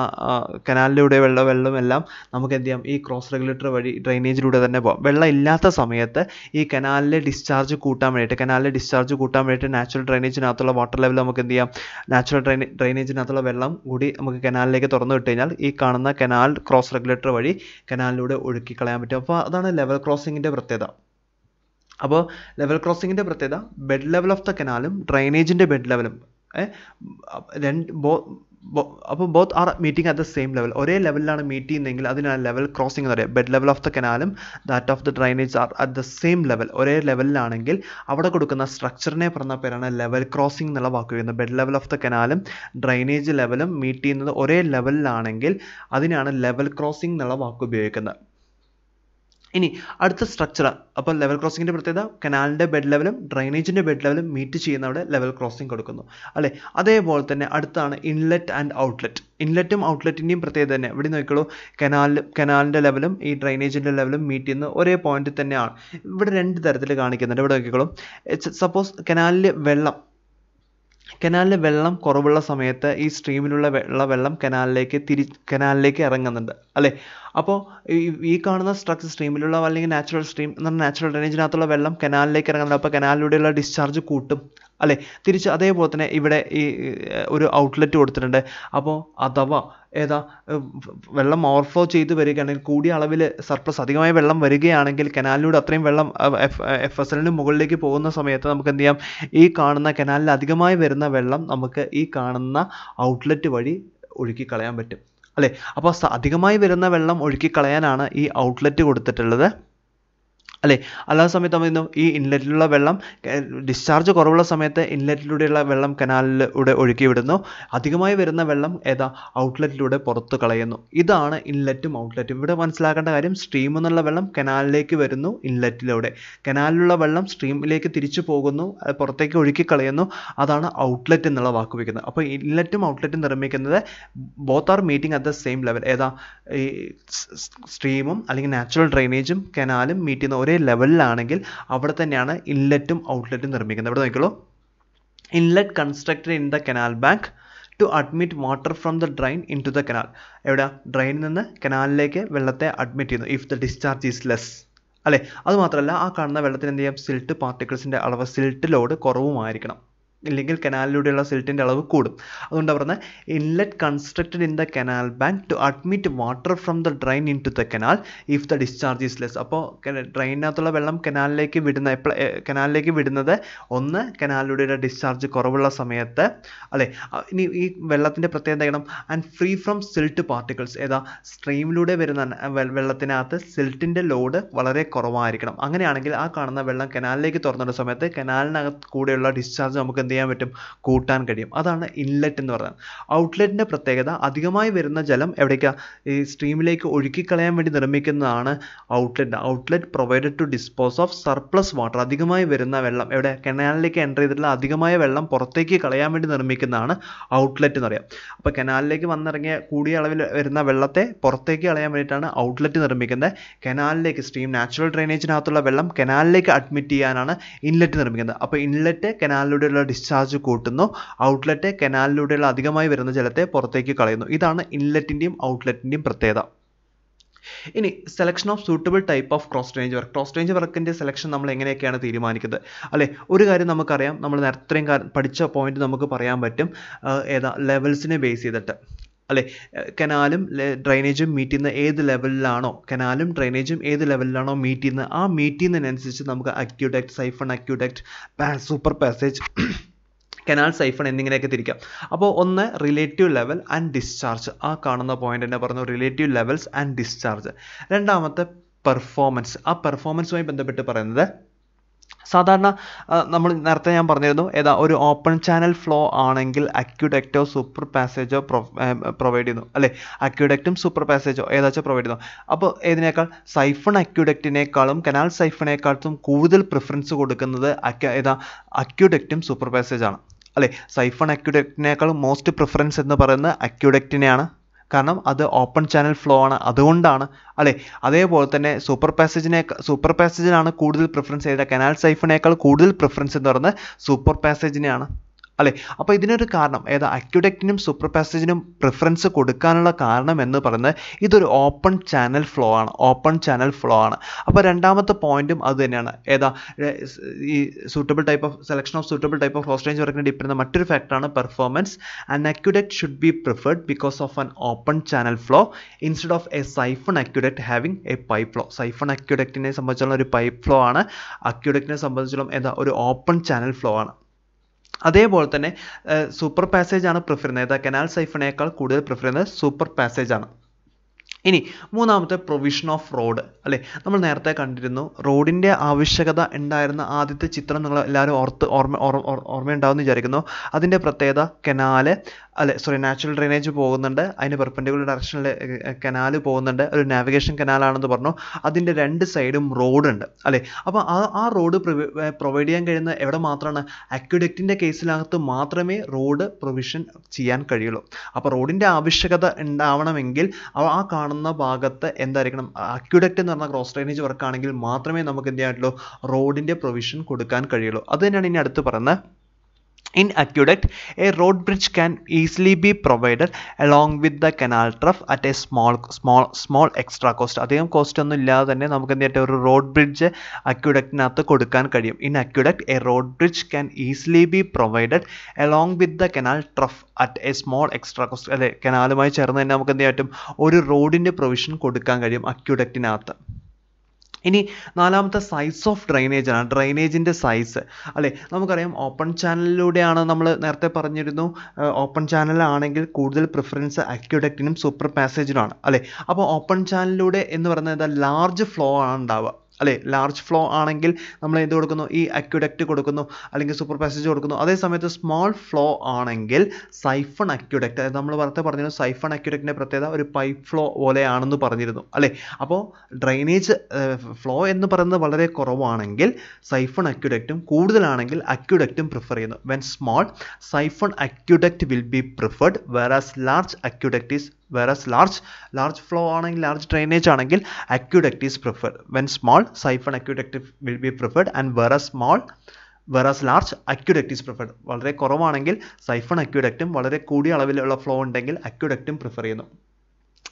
കനാൽ കനാലിലൂടെ വെള്ളം എല്ലാം നമുക്ക് എന്ത് ചെയ്യാം ഈ ക്രോസ് റെഗുലേറ്റർ വഴി ഡ്രെയിനേജിലൂടെ തന്നെ പോകാം വെള്ളം ഇല്ലാത്ത സമയത്ത് ഈ കനാലിലെ ഡിസ്ചാർജ് കൂട്ടാൻ വേണ്ടിയിട്ട് കനാലിലെ ഡിസ്ചാർജ് കൂട്ടാൻ വേണ്ടിയിട്ട് നാച്ചുറൽ ഡ്രെയിനേജിനകത്തുള്ള വാട്ടർ ലെവൽ നമുക്ക് എന്ത് ചെയ്യാം നാച്ചുറൽ ഡ്രെയിനേ ഡ്രെയിനേജിനകത്തുള്ള വെള്ളം കൂടി നമുക്ക് കനാലിലേക്ക് തുറന്നു വിട്ട് കഴിഞ്ഞാൽ ഈ കാണുന്ന കനാൽ ക്രോസ് റെഗുലേറ്റർ വഴി കനാലിലൂടെ ഒഴുക്കി കളയാൻ പറ്റും അപ്പോൾ അതാണ് ലെവൽ ക്രോസിങ്ങിൻ്റെ പ്രത്യേകത അപ്പോൾ ലെവൽ ക്രോസിങ്ങിൻ്റെ പ്രത്യേകത ബെഡ് ലെവൽ ഓഫ് ദ കനാലും ഡ്രൈനേജിൻ്റെ ബെഡ് ലെവലും രണ്ട് ബോ അപ്പോൾ both are meeting at the same level ഒരേ ലെവലിലാണ് മീറ്റ് ചെയ്യുന്നതെങ്കിൽ അതിനാണ് ലെവൽ ക്രോസിംഗ് എന്ന് പറയുക ബെഡ് ലെവൽ ഓഫ് ദ കനാലും that of the drainage are at the same level ഒരേ ലെവലിലാണെങ്കിൽ അവിടെ കൊടുക്കുന്ന സ്ട്രക്ചറിനെ പറഞ്ഞ പേരാണ് ലെവൽ ക്രോസിംഗ് എന്നുള്ള വാക്ക് വരുന്നത് ബെഡ് ലെവൽ ഓഫ് ദ കനാലും ഡ്രൈനേജ് ലെവലും മീറ്റ് ചെയ്യുന്നത് ഒരേ ലെവലിലാണെങ്കിൽ അതിനാണ് ലെവൽ ക്രോസിംഗ് എന്നുള്ള വാക്ക് ഉപയോഗിക്കുന്നത് ഇനി അടുത്ത സ്ട്രക്ചർ അപ്പോൾ ലെവൽ ക്രോസിങ്ങിൻ്റെ പ്രത്യേകത കനാലിൻ്റെ ബെഡ് ലെവലും ഡ്രൈനേജിൻ്റെ ബെഡ് ലെവലും മീറ്റ് ചെയ്യുന്ന അവിടെ ലെവൽ ക്രോസിംഗ് കൊടുക്കുന്നു അല്ലേ അതേപോലെ തന്നെ അടുത്താണ് ഇൻലെറ്റ് ആൻഡ് ഔട്ട്ലെറ്റ് ഇൻലെറ്റും ഔട്ട്ലെറ്റിൻ്റെയും പ്രത്യേകത തന്നെ ഇവിടെ നോക്കിക്കോളൂ കനാലിൽ കനാലിൻ്റെ ലെവലും ഈ ഡ്രൈനേജിൻ്റെ ലെവലും മീറ്റ് ചെയ്യുന്ന ഒരേ പോയിന്റ് തന്നെയാണ് ഇവിടെ രണ്ട് തരത്തിൽ കാണിക്കുന്നുണ്ട് ഇവിടെ നോക്കിക്കോളൂ സപ്പോസ് കനാലിൽ വെള്ളം കനാലിലെ വെള്ളം കുറവുള്ള സമയത്ത് ഈ സ്ട്രീമിലുള്ള വെള്ള വെള്ളം കനാലിലേക്ക് തിരി കനാലിലേക്ക് ഇറങ്ങുന്നുണ്ട് അല്ലേ അപ്പോൾ ഈ കാണുന്ന സ്ട്രക്സ് സ്ട്രീമിലുള്ള അല്ലെങ്കിൽ നാച്ചുറൽ സ്ട്രീം എന്ന് പറഞ്ഞാൽ നാച്ചുറൽ ഡ്രെയിനേജിനകത്തുള്ള വെള്ളം കനാലിലേക്ക് ഇറങ്ങുന്നുണ്ട് അപ്പോൾ കനാലിലൂടെയുള്ള ഡിസ്ചാർജ് കൂട്ടും അല്ലേ തിരിച്ച് അതേപോലെ തന്നെ ഇവിടെ ഈ ഒരു ഔട്ട്ലെറ്റ് കൊടുത്തിട്ടുണ്ട് അപ്പോൾ അഥവാ ഏതാ വെള്ളം ഓവർഫ്ലോ ചെയ്ത് വരികയാണെങ്കിൽ കൂടിയ അളവിൽ സർപ്ലസ് അധികമായ വെള്ളം വരികയാണെങ്കിൽ കനാലിലൂടെ അത്രയും വെള്ളം എഫ് എസ് എല്ലിന് മുകളിലേക്ക് പോകുന്ന സമയത്ത് നമുക്ക് എന്ത് ചെയ്യാം ഈ കാണുന്ന കനാലിൽ അധികമായി വരുന്ന വെള്ളം നമുക്ക് ഈ കാണുന്ന ഔട്ട്ലെറ്റ് വഴി ഒഴുക്കി കളയാൻ പറ്റും അല്ലേ അപ്പോൾ അധികമായി വരുന്ന വെള്ളം ഒഴുക്കി കളയാനാണ് ഈ ഔട്ട്ലെറ്റ് കൊടുത്തിട്ടുള്ളത് അല്ലേ അല്ലാത്ത സമയത്ത് നമ്മൾ ഈ ഇൻലെറ്റിലുള്ള വെള്ളം ഡിസ്ചാർജ് കുറവുള്ള സമയത്ത് ഇൻലെറ്റിലൂടെയുള്ള വെള്ളം കനാലിലൂടെ ഒഴുക്കി വിടുന്നു അധികമായി വരുന്ന വെള്ളം ഏതാ ഔട്ട്ലെറ്റിലൂടെ പുറത്ത് കളയുന്നു ഇതാണ് ഇൻലെറ്റും ഔട്ട്ലെറ്റും ഇവിടെ മനസ്സിലാക്കേണ്ട കാര്യം സ്ട്രീം എന്നുള്ള വെള്ളം കനാലിലേക്ക് വരുന്നു ഇൻലെറ്റിലൂടെ കനാലിലുള്ള വെള്ളം സ്ട്രീമിലേക്ക് തിരിച്ചു പോകുന്നു പുറത്തേക്ക് ഒഴുക്കി കളയുന്നു അതാണ് ഔട്ട്ലെറ്റ് എന്നുള്ള വാക്ക് ഉപയോഗിക്കുന്നത് അപ്പോൾ ഇൻലെറ്റും ഔട്ട്ലെറ്റും നിർമ്മിക്കുന്നത് both are meeting at the same level ഏതാ ഈ സ്ട്രീമും അല്ലെങ്കിൽ നാച്ചുറൽ ഡ്രെയിനേജും കനാലും മീറ്റ് ചെയ്യുന്ന ഒരേ ലെവലിലാണെങ്കിൽ അവിടെ തന്നെയാണ് ഇൻലെറ്റും ഔട്ട്ലെറ്റും നിർമ്മിക്കുന്നത് അവിടെ നോക്കിക്കോളൂ inlet constructed in the canal bank to admit water from the drain into the canal എവിടെ ഡ്രെയിനിൽ നിന്ന് കനാലിലേക്ക് വെള്ളത്തെ അഡ്മിറ്റ് ചെയ്യുന്നു if the discharge is less അല്ലേ അതുമാത്രമല്ല ആ കാണുന്ന വെള്ളത്തിന് എന്ത് ചെയ്യാം സിൽട്ട് പാർട്ടിക്കിൾസിൻ്റെ അളവ് സിൽട്ട് ലോഡ് കുറവുമായിരിക്കണം ഇല്ലെങ്കിൽ കനാലിലൂടെയുള്ള സിൽറ്റിൻ്റെ അളവ് കൂടും അതുകൊണ്ട് പറഞ്ഞ inlet constructed in the canal bank to admit water from the drain into the canal if the discharge is less അപ്പോൾ ഡ്രൈനിനകത്തുള്ള വെള്ളം കനാലിലേക്ക് വിടുന്ന കനാലിലേക്ക് വിടുന്നത് ഒന്ന് കനാലിലൂടെയുള്ള ഡിസ്ചാർജ് കുറവുള്ള സമയത്ത് അല്ലേ ഇനി ഈ വെള്ളത്തിൻ്റെ പ്രത്യേകത ചെയ്യണം and free from silt particles ഏതാ സ്ട്രീമിലൂടെ വരുന്ന വെള്ളത്തിനകത്ത് സിൽട്ടിൻ്റെ ലോഡ് വളരെ കുറവായിരിക്കണം അങ്ങനെയാണെങ്കിൽ ആ കാണുന്ന വെള്ളം കനാലിലേക്ക് തുറന്നിടുന്ന സമയത്ത് കനാലിനകത്ത് കൂടെയുള്ള ഡിസ്ചാർജ് നമുക്ക് എന്ത് ചെയ്യാൻ പറ്റും കൂട്ടാൻ കഴിയും അതാണ് ഇൻലെറ്റ് എന്ന് പറയുന്നത് ഔട്ട്ലെറ്റിൻ്റെ പ്രത്യേകത അധികമായി വരുന്ന ജലം എവിടേക്കാണ് ഈ സ്ട്രീമിലേക്ക് ഒഴുക്കിക്കളയാൻ വേണ്ടി നിർമ്മിക്കുന്നതാണ് outlet outlet provided to dispose of surplus water അധികമായി വരുന്ന വെള്ളം എവിടെ കനാലിലേക്ക് എൻ്റർ ചെയ്തിട്ടുള്ള അധികമായ വെള്ളം പുറത്തേക്ക് കളയാൻ വേണ്ടി നിർമ്മിക്കുന്നതാണ് ഔട്ട്ലെറ്റ് എന്ന് പറയാം അപ്പോൾ കനാലിലേക്ക് വന്നിറങ്ങിയ കൂടിയ അളവിൽ വരുന്ന വെള്ളത്തെ പുറത്തേക്ക് കളയാൻ വേണ്ടിയിട്ടാണ് ഔട്ട്ലെറ്റ് നിർമ്മിക്കുന്നത് കനാലിലേക്ക് സ്ട്രീം നാച്ചുറൽ ഡ്രെയിനേജിനകത്തുള്ള വെള്ളം കനാലിലേക്ക് അഡ്മിറ്റ് ചെയ്യാനാണ് ഇൻലെറ്റ് നിർമ്മിക്കുന്നത് അപ്പോൾ ഇൻലെറ്റ് കനാലിലൂടെയുള്ള ഡിസ് ഡിസ്ചാർജ് കൂട്ടുന്നു ഔട്ട്ലെറ്റ് കനാലിലൂടെയുള്ള അധികമായി വരുന്ന ജലത്തെ പുറത്തേക്ക് കളയുന്നു ഇതാണ് ഇൻലെറ്റിൻ്റെയും ഔട്ട്ലെറ്റിൻ്റെയും പ്രത്യേകത ഇനി selection of suitable type of cross range work cross range വർക്കിൻ്റെ സെലക്ഷൻ നമ്മൾ എങ്ങനെയൊക്കെയാണ് തീരുമാനിക്കുന്നത് അല്ലേ ഒരു കാര്യം നമുക്കറിയാം നമ്മൾ നേരത്തെയും പഠിച്ച പോയിന്റ് നമുക്ക് പറയാൻ പറ്റും ഏതാ ലെവൽസിനെ ബേസ് ചെയ്തിട്ട് അല്ലെ കനാലും ഡ്രൈനേജും മീറ്റ് ചെയ്യുന്ന ഏത് ലെവലിലാണോ കനാലും ഡ്രൈനേജും ഏത് ലെവലിലാണോ മീറ്റ് ചെയ്യുന്നത് ആ മീറ്റ് ചെയ്യുന്നതിനനുസരിച്ച് നമുക്ക് aqueduct siphon aqueduct super passage canal siphon എന്നിങ്ങനെയൊക്കെ തിരിക്കാം അപ്പോൾ ഒന്ന് റിലേറ്റീവ് ലെവൽ ആൻഡ് ഡിസ്ചാർജ് ആ കാണുന്ന പോയിന്റ് തന്നെ പറഞ്ഞു റിലേറ്റീവ് ലെവൽസ് ആൻഡ് ഡിസ്ചാർജ് രണ്ടാമത്തെ പെർഫോമൻസ് ആ പെർഫോമൻസുമായി ബന്ധപ്പെട്ട് പറയുന്നത് സാധാരണ നമ്മൾ നേരത്തെ ഞാൻ പറഞ്ഞിരുന്നു ഏതാ ഒരു ഓപ്പൺ ചാനൽ ഫ്ലോ ആണെങ്കിൽ അക്യുഡക്റ്റോ സൂപ്പർ പാസേജോ പ്രൊവൈഡ് ചെയ്യുന്നു അല്ലേ അക്യുഡക്റ്റും സൂപ്പർ പാസേജോ ഏതാ പ്രൊവൈഡ് ചെയ്യുന്നു അപ്പോൾ ഏതിനേക്കാൾ സൈഫൺ അക്യുഡക്റ്റിനേക്കാളും കനാൽ സൈഫണേക്കാളും കൂടുതൽ പ്രിഫറൻസ് കൊടുക്കുന്നത് ഏതാ അക്യുഡക്റ്റും സൂപ്പർ പാസേജാണ് അല്ലേ സൈഫൺ അക്യുഡക്റ്റിനേക്കാൾ മോസ്റ്റ് പ്രിഫറൻസ് എന്ന് പറയുന്നത് അക്യുഡക്റ്റിനെയാണ് കാരണം അത് ഓപ്പൺ ചാനൽ ഫ്ലോ ആണ് അതുകൊണ്ടാണ് അല്ലേ അതേപോലെ തന്നെ സൂപ്പർ പാസേജിനെ സൂപ്പർ പാസേജിനാണ് കൂടുതൽ പ്രിഫറൻസ് ചെയ്ത കനാൽ സൈഫണേക്കാൾ കൂടുതൽ പ്രിഫറൻസ് എന്ന് പറയുന്നത് സൂപ്പർ പാസേജിനെയാണ് അല്ലെ അപ്പോൾ ഇതിനൊരു കാരണം ഏതാ അക്യുഡക്റ്റിനും സൂപ്പർ പാസേജിനും പ്രിഫറൻസ് കൊടുക്കാനുള്ള കാരണം എന്ന് പറയുന്നത് ഇതൊരു ഓപ്പൺ ചാനൽ ഫ്ലോ ആണ് ഓപ്പൺ ചാനൽ ഫ്ലോ ആണ് അപ്പോൾ രണ്ടാമത്തെ പോയിന്റും അത് തന്നെയാണ് ഏതാ ഈ suitable type of selection of suitable type of hostage range depend ചെയ്യുന്ന മറ്റൊരു ഫാക്ടറാണ് performance and aqueduct should be preferred because of an open channel flow instead of a siphon aqueduct having a pipe flow siphon അക്യുഡക്റ്റിനെ സംബന്ധിച്ചുള്ള ഒരു pipe flow ആണ് അക്യുഡക്റ്റിനെ സംബന്ധിച്ചിടത്തോളം എന്താ ഒരു ഓപ്പൺ ചാനൽ ഫ്ലോ ആണ് അതേപോലെ തന്നെ സൂപ്പർ പാസേജ് ആണ് പ്രിഫർ ചെയ്യുന്നത് കനാൽ സൈഫിനേക്കാൾ കൂടുതൽ പ്രിഫർ ചെയ്യുന്നത് സൂപ്പർ പാസേജ് ആണ് ഇനി മൂന്നാമത്തെ പ്രൊവിഷൻ ഓഫ് റോഡ് അല്ലേ നമ്മൾ നേരത്തെ കണ്ടിരുന്നു റോഡിൻ്റെ ആവശ്യകത ഉണ്ടായിരുന്ന ആദ്യത്തെ ചിത്രം നിങ്ങൾ എല്ലാവരും ഓർത്ത് ഓർമ്മ ഓർമ്മയുണ്ടാവും എന്ന് വിചാരിക്കുന്നു അതിൻ്റെ പ്രത്യേകത കനാല് അല്ലെ സോറി നാച്ചുറൽ ഡ്രെയിനേജ് പോകുന്നുണ്ട് അതിന് പെർപ്പൻഡിക്കുലർ ഡയറക്ഷനിൽ കനാൽ പോകുന്നുണ്ട് ഒരു നാവിഗേഷൻ കനാലാണെന്ന് പറഞ്ഞു അതിൻ്റെ രണ്ട് സൈഡും റോഡുണ്ട് അല്ലേ അപ്പോൾ ആ ആ റോഡ് പ്രൊവൈഡ് ചെയ്യാൻ കഴിയുന്ന എവിടെ മാത്രമാണ് അക്യുഡക്റ്റിൻ്റെ കേസിനകത്ത് മാത്രമേ റോഡ് പ്രൊവിഷൻ ചെയ്യാൻ കഴിയുള്ളൂ അപ്പോൾ റോഡിൻ്റെ ആവശ്യകത ഉണ്ടാവണമെങ്കിൽ ആ കാണുന്ന ഭാഗത്ത് എന്തായിരിക്കണം അക്യുഡക്റ്റ് എന്ന് പറഞ്ഞ ക്രോസ് ഡ്രെയിനേജ് വർക്കാണെങ്കിൽ മാത്രമേ നമുക്ക് എന്ത് ചെയ്യാൻ പറ്റുള്ളൂ റോഡിൻ്റെ പ്രൊവിഷൻ കൊടുക്കാൻ കഴിയുള്ളൂ അത് തന്നെയാണ് ഇനി അടുത്ത് പറയുന്നത് In aqueduct, a road bridge can easily be provided along with the canal trough at a small small small extra cost. അധികം കോസ്റ്റ് ഒന്നും ഇല്ലാതെ തന്നെ നമുക്ക് എന്ത് ചെയ്യാം ഒരു റോഡ് ബ്രിഡ്ജ് അക്യുഡക്റ്റിനകത്ത് കൊടുക്കാൻ കഴിയും in aqueduct a road bridge can easily be provided along with the canal trough at a small extra cost അല്ലെ കനാലുമായി ചേർന്ന് തന്നെ നമുക്ക് എന്ത് ചെയ്യാൻ പറ്റും ഒരു റോഡിൻ്റെ പ്രൊവിഷൻ കൊടുക്കാൻ കഴിയും അക്യുഡക്റ്റിനകത്ത് ഇനി നാലാമത്തെ സൈസ് ഓഫ് ഡ്രൈനേജ് ആണ് ഡ്രൈനേജിൻ്റെ സൈസ് അല്ലേ നമുക്കറിയാം ഓപ്പൺ ചാനലിലൂടെയാണ് നമ്മൾ നേരത്തെ പറഞ്ഞിരുന്നു ഓപ്പൺ ചാനലാണെങ്കിൽ കൂടുതൽ പ്രിഫറൻസ് അക്യുഡക്റ്റിനും സൂപ്പർ പാസേജിനുമാണ് അല്ലേ അപ്പോൾ ഓപ്പൺ ചാനലിലൂടെ എന്ന് പറയുന്നത് ലാർജ് ഫ്ലോ ആണ് ഉണ്ടാവുക അല്ലേ ലാർജ് ഫ്ലോ ആണെങ്കിൽ നമ്മൾ എന്ത് കൊടുക്കുന്നു ഈ അക്യുഡക്റ്റ് കൊടുക്കുന്നു അല്ലെങ്കിൽ സൂപ്പർ പാസേജ് കൊടുക്കുന്നു അതേ സമയത്ത് സ്മോൾ ഫ്ലോ ആണെങ്കിൽ സൈഫൺ അക്യുഡക്റ്റ് അതായത് നമ്മൾ നേരത്തെ പറഞ്ഞു സൈഫൺ അക്യുഡക്റ്റിൻ്റെ പ്രത്യേകത ഒരു പൈപ്പ് ഫ്ലോ പോലെയാണെന്ന് പറഞ്ഞിരുന്നു അല്ലേ അപ്പോൾ ഡ്രൈനേജ് ഫ്ലോ എന്ന് പറയുന്നത് വളരെ കുറവാണെങ്കിൽ സൈഫൺ അക്യുഡക്റ്റും കൂടുതലാണെങ്കിൽ അക്യുഡക്റ്റും പ്രിഫർ ചെയ്യുന്നു when small siphon aqueduct will be preferred whereas large aqueduct is whereas large large flow ആണെങ്കിൽ ലാർജ് ഡ്രെയിനേജ് ആണെങ്കിൽ aqueduct is preferred when small siphon aqueduct will be preferred and whereas small whereas large aqueduct is preferred വളരെ കുറവാണെങ്കിൽ siphon അക്യൂഡക്റ്റും വളരെ കൂടിയ അളവിലുള്ള flow ഉണ്ടെങ്കിൽ അക്യൂഡക്റ്റും prefer ചെയ്യുന്നു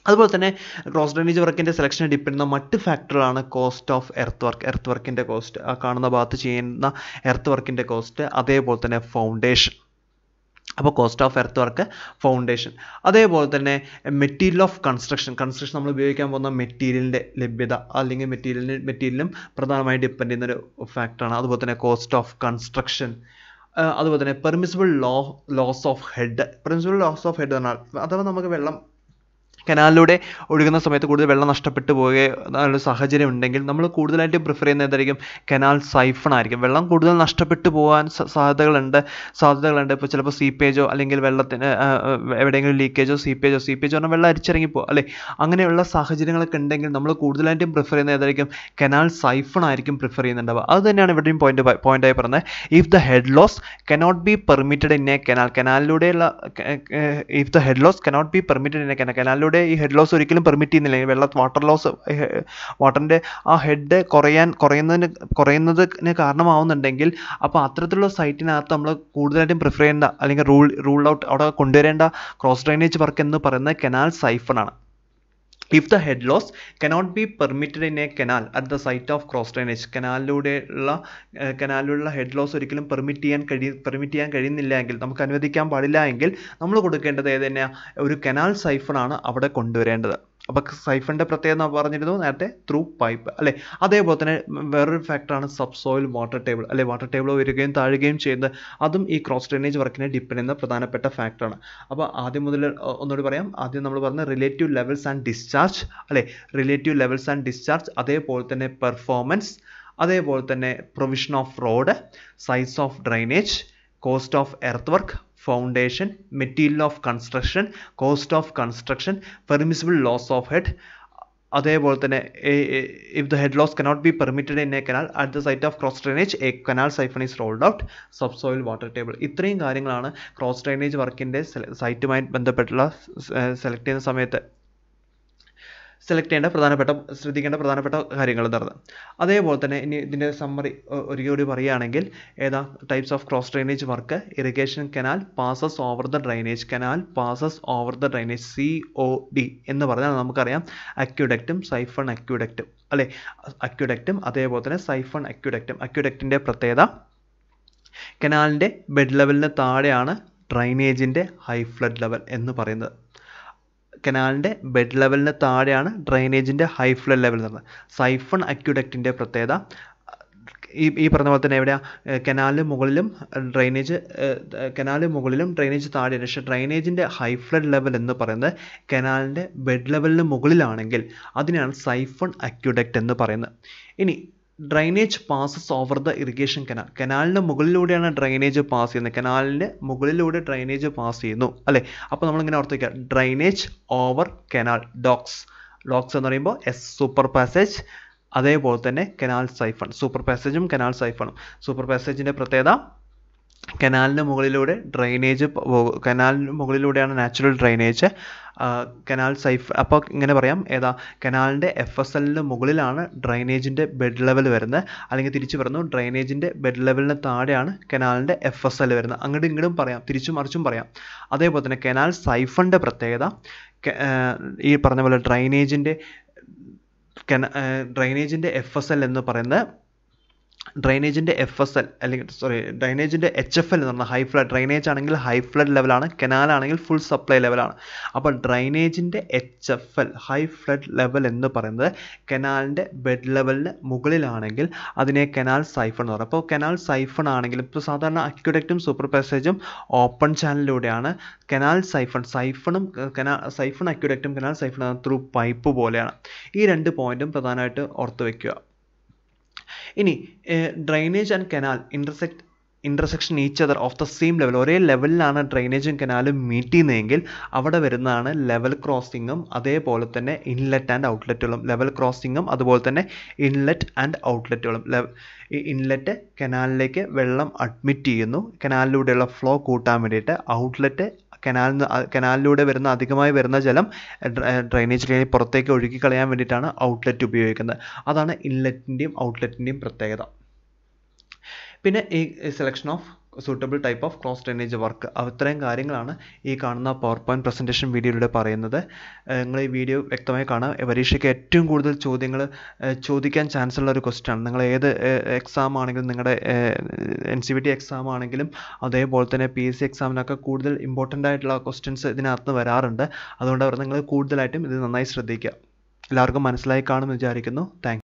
അതുപോലെ തന്നെ ക്രോസ് ഡ്രെയിനേജ് വർക്കിൻ്റെ സെലക്ഷനെ ഡിപ്പെൻഡ് ചെയ്യുന്ന മറ്റ് ഫാക്ടറാണ് cost of earth work earth വർക്കിൻ്റെ കോസ്റ്റ് ആ കാണുന്ന ഭാഗത്ത് ചെയ്യുന്ന എർത്ത് വർക്കിൻ്റെ കോസ്റ്റ് അതേപോലെ തന്നെ ഫൗണ്ടേഷൻ അപ്പോൾ cost of earth work foundation അതേപോലെ തന്നെ മെറ്റീരിയൽ ഓഫ് കൺസ്ട്രക്ഷൻ കൺസ്ട്രക്ഷൻ നമ്മൾ ഉപയോഗിക്കാൻ പോകുന്ന മെറ്റീരിയലിൻ്റെ ലഭ്യത അല്ലെങ്കിൽ മെറ്റീരിയലിന് മെറ്റീരിയലും പ്രധാനമായും ഡിപ്പെൻഡ് ചെയ്യുന്ന ഒരു ഫാക്ടറാണ് അതുപോലെ തന്നെ കോസ്റ്റ് ഓഫ് കൺസ്ട്രക്ഷൻ അതുപോലെ തന്നെ permissible low loss of head permissible loss of head എന്നാൽ അഥവാ നമുക്ക് വെള്ളം കനാലിലൂടെ ഒഴുകുന്ന സമയത്ത് കൂടുതൽ വെള്ളം നഷ്ടപ്പെട്ടു പോകുക സാഹചര്യം ഉണ്ടെങ്കിൽ നമ്മൾ കൂടുതലായിട്ട് പ്രിഫർ ചെയ്യുന്ന എന്തായിരിക്കും കനാൽ സൈഫൺ ആയിരിക്കും വെള്ളം കൂടുതൽ നഷ്ടപ്പെട്ടു പോകാൻ സാധ്യതകളുണ്ട് സാധ്യതകളുണ്ട് ഇപ്പോൾ ചിലപ്പോൾ സീപ്പേജോ അല്ലെങ്കിൽ വെള്ളത്തിന് എവിടെയെങ്കിലും ലീക്കേജോ സീപ്പേജോ സീപ്പേജോ പറഞ്ഞാൽ വെള്ളം അരിച്ചിറങ്ങിപ്പോ പോകും അല്ലേ അങ്ങനെയുള്ള സാഹചര്യങ്ങളൊക്കെ ഉണ്ടെങ്കിൽ നമ്മൾ കൂടുതലായിട്ടും പ്രിഫർ ചെയ്യുന്ന ഏതായിരിക്കും കനാൽ സൈഫൺ ആയിരിക്കും പ്രിഫർ ചെയ്യുന്നുണ്ടാവുക അത് തന്നെയാണ് ഇവിടെയും പോയിന്റ് പോയിന്റായി പറഞ്ഞത് if the head loss cannot be permitted in a canal കനാലിലൂടെയുള്ള if the head loss cannot be permitted in a canal കനാലിലൂടെ ഇവിടെ ഈ ഹെഡ് ലോസ് ഒരിക്കലും പെർമിറ്റ് ചെയ്യുന്നില്ല വെള്ള വാട്ടർ ലോസ് വാട്ടറിൻ്റെ ആ ഹെഡ് കുറയാൻ കുറയുന്നതിന് കുറയുന്നതിന് കാരണമാവുന്നുണ്ടെങ്കിൽ അപ്പോൾ അത്തരത്തിലുള്ള സൈറ്റിനകത്ത് നമ്മൾ കൂടുതലായിട്ടും പ്രിഫർ ചെയ്യേണ്ട അല്ലെങ്കിൽ റൂൾ റൂൾ ഔട്ട് അവിടെ കൊണ്ടുവരേണ്ട ക്രോസ് ഡ്രെയിനേജ് വർക്ക് എന്ന് പറയുന്നത് കനാൽ സൈഫണാണ് if the head loss cannot be permitted in a canal at the site of cross drainage കനാലിലൂടെയുള്ള കനാലിലുള്ള ഹെഡ് ലോസ് ഒരിക്കലും പെർമിറ്റ് ചെയ്യാൻ കഴി പെർമിറ്റ് ചെയ്യാൻ കഴിയുന്നില്ല എങ്കിൽ നമുക്ക് അനുവദിക്കാൻ പാടില്ല എങ്കിൽ നമ്മൾ കൊടുക്കേണ്ടത് ഏത് ഒരു കനാൽ സൈഫറാണ് അവിടെ കൊണ്ടുവരേണ്ടത് അപ്പോൾ സൈഫിൻ്റെ പ്രത്യേകത പറഞ്ഞിരുന്നു നേരത്തെ ത്രൂ പൈപ്പ് അല്ലേ അതേപോലെ തന്നെ വേറൊരു ഫാക്ടറാണ് സബ് സോയിൽ വാട്ടർ ടേബിൾ അല്ലെ വാട്ടർ ടേബിൾ ഉയരുകയും താഴുകയും ചെയ്യുന്നത് അതും ഈ ക്രോസ് ഡ്രെയിനേജ് വർക്കിനെ ഡിപ്പെൻഡ് ചെയ്യുന്ന പ്രധാനപ്പെട്ട ഫാക്ടറാണ് അപ്പോൾ ആദ്യം മുതൽ ഒന്നുകൂടി പറയാം ആദ്യം നമ്മൾ പറഞ്ഞ റിലേറ്റീവ് ലെവൽസ് ആൻഡ് ഡിസ്ചാർജ് അല്ലെ റിലേറ്റീവ് ലെവൽസ് ആൻഡ് ഡിസ്ചാർജ് അതേപോലെ തന്നെ പെർഫോമൻസ് അതേപോലെ തന്നെ provision of road size of drainage cost of earth work foundation material of construction cost of construction permissible loss of head അതേപോലെ തന്നെ if the head loss cannot be permitted in a canal at the site of cross drainage a canal siphon is rolled out sub soil water table ഇത്രയും കാര്യങ്ങളാണ് cross drainage വർക്കിൻ്റെ സൈറ്റുമായി ബന്ധപ്പെട്ടുള്ള select ചെയ്യുന്ന സമയത്ത് select ചെയ്യേണ്ട പ്രധാനപ്പെട്ട ശ്രദ്ധിക്കേണ്ട പ്രധാനപ്പെട്ട കാര്യങ്ങൾ എന്താണ് അതേപോലെ തന്നെ ഇനി ഇതിൻ്റെ സമ്മറി ഒരിക്കൽ കൂടി പറയുകയാണെങ്കിൽ ഏതാ types of cross drainage work irrigation canal passes over the drainage canal passes over the drainage C O D എന്ന് പറഞ്ഞാൽ നമുക്കറിയാം അക്യുഡക്റ്റും സൈഫൺ അക്യുഡക്റ്റും അല്ലേ അക്യുഡക്റ്റും അതേപോലെ തന്നെ സൈഫൺ അക്യുഡക്റ്റും അക്യുഡക്റ്റിൻ്റെ പ്രത്യേകത കനാലിൻ്റെ ബെഡ് ലെവലിന് താഴെയാണ് ഡ്രൈനേജിൻ്റെ ഹൈ ഫ്ലഡ് ലെവൽ എന്ന് പറയുന്നത് കനാലിൻ്റെ ബെഡ് ലെവലിന് താഴെയാണ് ഡ്രൈനേജിൻ്റെ ഫ്ലഡ് ലെവൽ എന്ന് പറയുന്നത് സൈഫൺ അക്യുഡക്റ്റിൻ്റെ പ്രത്യേകത ഈ ഈ പറഞ്ഞ പോലെ തന്നെ എവിടെയാ കനാലിന് മുകളിലും ഡ്രൈനേജ് കനാലിന് മുകളിലും ഡ്രൈനേജ് താഴെയാണ് പക്ഷേ ഡ്രൈനേജിൻ്റെ ഹൈ ഫ്ലഡ് ലെവൽ എന്ന് പറയുന്നത് കനാലിൻ്റെ ബെഡ് ലെവലിന് മുകളിലാണെങ്കിൽ അതിനെയാണ് സൈഫൺ അക്യുഡക്റ്റ് എന്ന് പറയുന്നത് ഇനി drainage passes over the irrigation canal കനാലിൻ്റെ മുകളിലൂടെയാണ് ഡ്രൈനേജ് പാസ് ചെയ്യുന്നത് കനാലിൻ്റെ മുകളിലൂടെ ഡ്രൈനേജ് പാസ് ചെയ്യുന്നു അല്ലേ അപ്പോൾ നമ്മളിങ്ങനെ ഇങ്ങനെ വയ്ക്കുക drainage over canal docs docs എന്ന് പറയുമ്പോൾ എസ് സൂപ്പർ പാസേജ് അതേപോലെ തന്നെ കനാൽ സൈഫൺ സൂപ്പർ പാസേജും കനാൽ സൈഫണും സൂപ്പർ പാസേജിൻ്റെ പ്രത്യേകത കനാലിന് മുകളിലൂടെ ഡ്രെയിനേജ് കനാലിന് മുകളിലൂടെയാണ് നാച്ചുറൽ ഡ്രെയിനേജ് കനാൽ സൈഫ് അപ്പോൾ ഇങ്ങനെ പറയാം ഏതാ കനാലിൻ്റെ എഫ് എസ് എല്ലിന് മുകളിലാണ് ഡ്രൈനേജിൻ്റെ ബെഡ് ലെവൽ വരുന്നത് അല്ലെങ്കിൽ തിരിച്ചു പറഞ്ഞു ഡ്രൈനേജിൻ്റെ ബെഡ് ലെവലിന് താഴെയാണ് കനാലിൻ്റെ എഫ് എസ് എൽ വരുന്നത് അങ്ങോട്ടും ഇങ്ങോട്ടും പറയാം തിരിച്ചു മറിച്ചും പറയാം അതേപോലെ തന്നെ കനാൽ സൈഫണിൻ്റെ പ്രത്യേകത ഈ പറഞ്ഞ പോലെ ഡ്രെയിനേജിൻ്റെ ഡ്രൈനേജിൻ്റെ എഫ് എസ് എൽ എന്ന് പറയുന്നത് ഡ്രൈനേജിൻ്റെ എഫ് എസ് എൽ അല്ലെങ്കിൽ സോറി ഡ്രൈനേജിൻ്റെ എച്ച് എഫ് എൽ എന്ന് പറഞ്ഞാൽ ഹൈ ഫ്ലഡ് ഡ്രൈനേജ് ആണെങ്കിൽ ഹൈ ഫ്ലഡ് ലെവലാണ് ആണെങ്കിൽ ഫുൾ സപ്ലൈ ലെവലാണ് അപ്പോൾ ഡ്രൈനേജിൻ്റെ H F L high flood level എന്ന് പറയുന്നത് കനാലിൻ്റെ ബെഡ് ലെവലിന് മുകളിലാണെങ്കിൽ അതിനെ കനാൽ സൈഫൺ എന്ന് പറയും അപ്പോൾ കനാൽ സൈഫൺ ആണെങ്കിൽ ഇപ്പോൾ സാധാരണ അക്യുഡക്റ്റും സൂപ്പർ പാസേജും ഓപ്പൺ ചാനലിലൂടെയാണ് കനാൽ സൈഫൺ സൈഫണും കനാൽ സൈഫൺ അക്യുഡക്റ്റും കനാൽ സൈഫൺ ത്രൂ പൈപ്പ് പോലെയാണ് ഈ രണ്ട് പോയിന്റും പ്രധാനമായിട്ട് ഓർത്ത് വയ്ക്കുക ഇനി drainage and canal intersect intersection each other of the same level ഒരേ ലെവലിലാണ് ഡ്രൈനേജും കനാലും മീറ്റ് ചെയ്യുന്നതെങ്കിൽ അവിടെ വരുന്നതാണ് ലെവൽ ക്രോസിങ്ങും അതേപോലെ തന്നെ ഇൻലെറ്റ് ആൻഡ് ഔട്ട്ലെറ്റുകളും ലെവൽ ക്രോസിങ്ങും അതുപോലെ തന്നെ ഇൻലെറ്റ് ആൻഡ് ഔട്ട്ലെറ്റുകളും ഈ ഇൻലെറ്റ് കനാലിലേക്ക് വെള്ളം അഡ്മിറ്റ് ചെയ്യുന്നു കനാലിലൂടെയുള്ള ഫ്ലോ കൂട്ടാൻ വേണ്ടിയിട്ട് ഔട്ട്ലെറ്റ് കനാലിൽ കനാലിലൂടെ വരുന്ന അധികമായി വരുന്ന ജലം ഡ്രൈനേജ് ലൈനിൽ പുറത്തേക്ക് ഒഴുകി കളയാൻ വേണ്ടിയിട്ടാണ് ഔട്ട്ലെറ്റ് ഉപയോഗിക്കുന്നത് അതാണ് ഇൻലെറ്റിൻ്റെയും ഔട്ട്ലെറ്റിൻ്റെയും പ്രത്യേകത പിന്നെ ഈ selection of suitable type of cross drainage work അത്രയും കാര്യങ്ങളാണ് ഈ കാണുന്ന പവർ പോയിൻറ്റ് പ്രസൻറ്റേഷൻ വീഡിയോയിലൂടെ പറയുന്നത് നിങ്ങൾ ഈ വീഡിയോ വ്യക്തമായി കാണാം പരീക്ഷയ്ക്ക് ഏറ്റവും കൂടുതൽ ചോദ്യങ്ങൾ ചോദിക്കാൻ ചാൻസ് ഉള്ള ഒരു ക്വസ്റ്റ്യൻ ആണ് നിങ്ങൾ ഏത് എക്സാം ആണെങ്കിലും നിങ്ങളുടെ N C V T exam ആണെങ്കിലും അതേപോലെ തന്നെ പി എസ് സി എക്സാമിനൊക്കെ കൂടുതൽ ഇമ്പോർട്ടൻ്റ് ആയിട്ടുള്ള ക്വസ്റ്റ്യൻസ് ഇതിനകത്ത് വരാറുണ്ട് അതുകൊണ്ട് അവർ നിങ്ങൾ കൂടുതലായിട്ടും ഇത് നന്നായി ശ്രദ്ധിക്കുക എല്ലാവർക്കും മനസ്സിലായി കാണുമെന്ന് വിചാരിക്കുന്നു താങ്ക്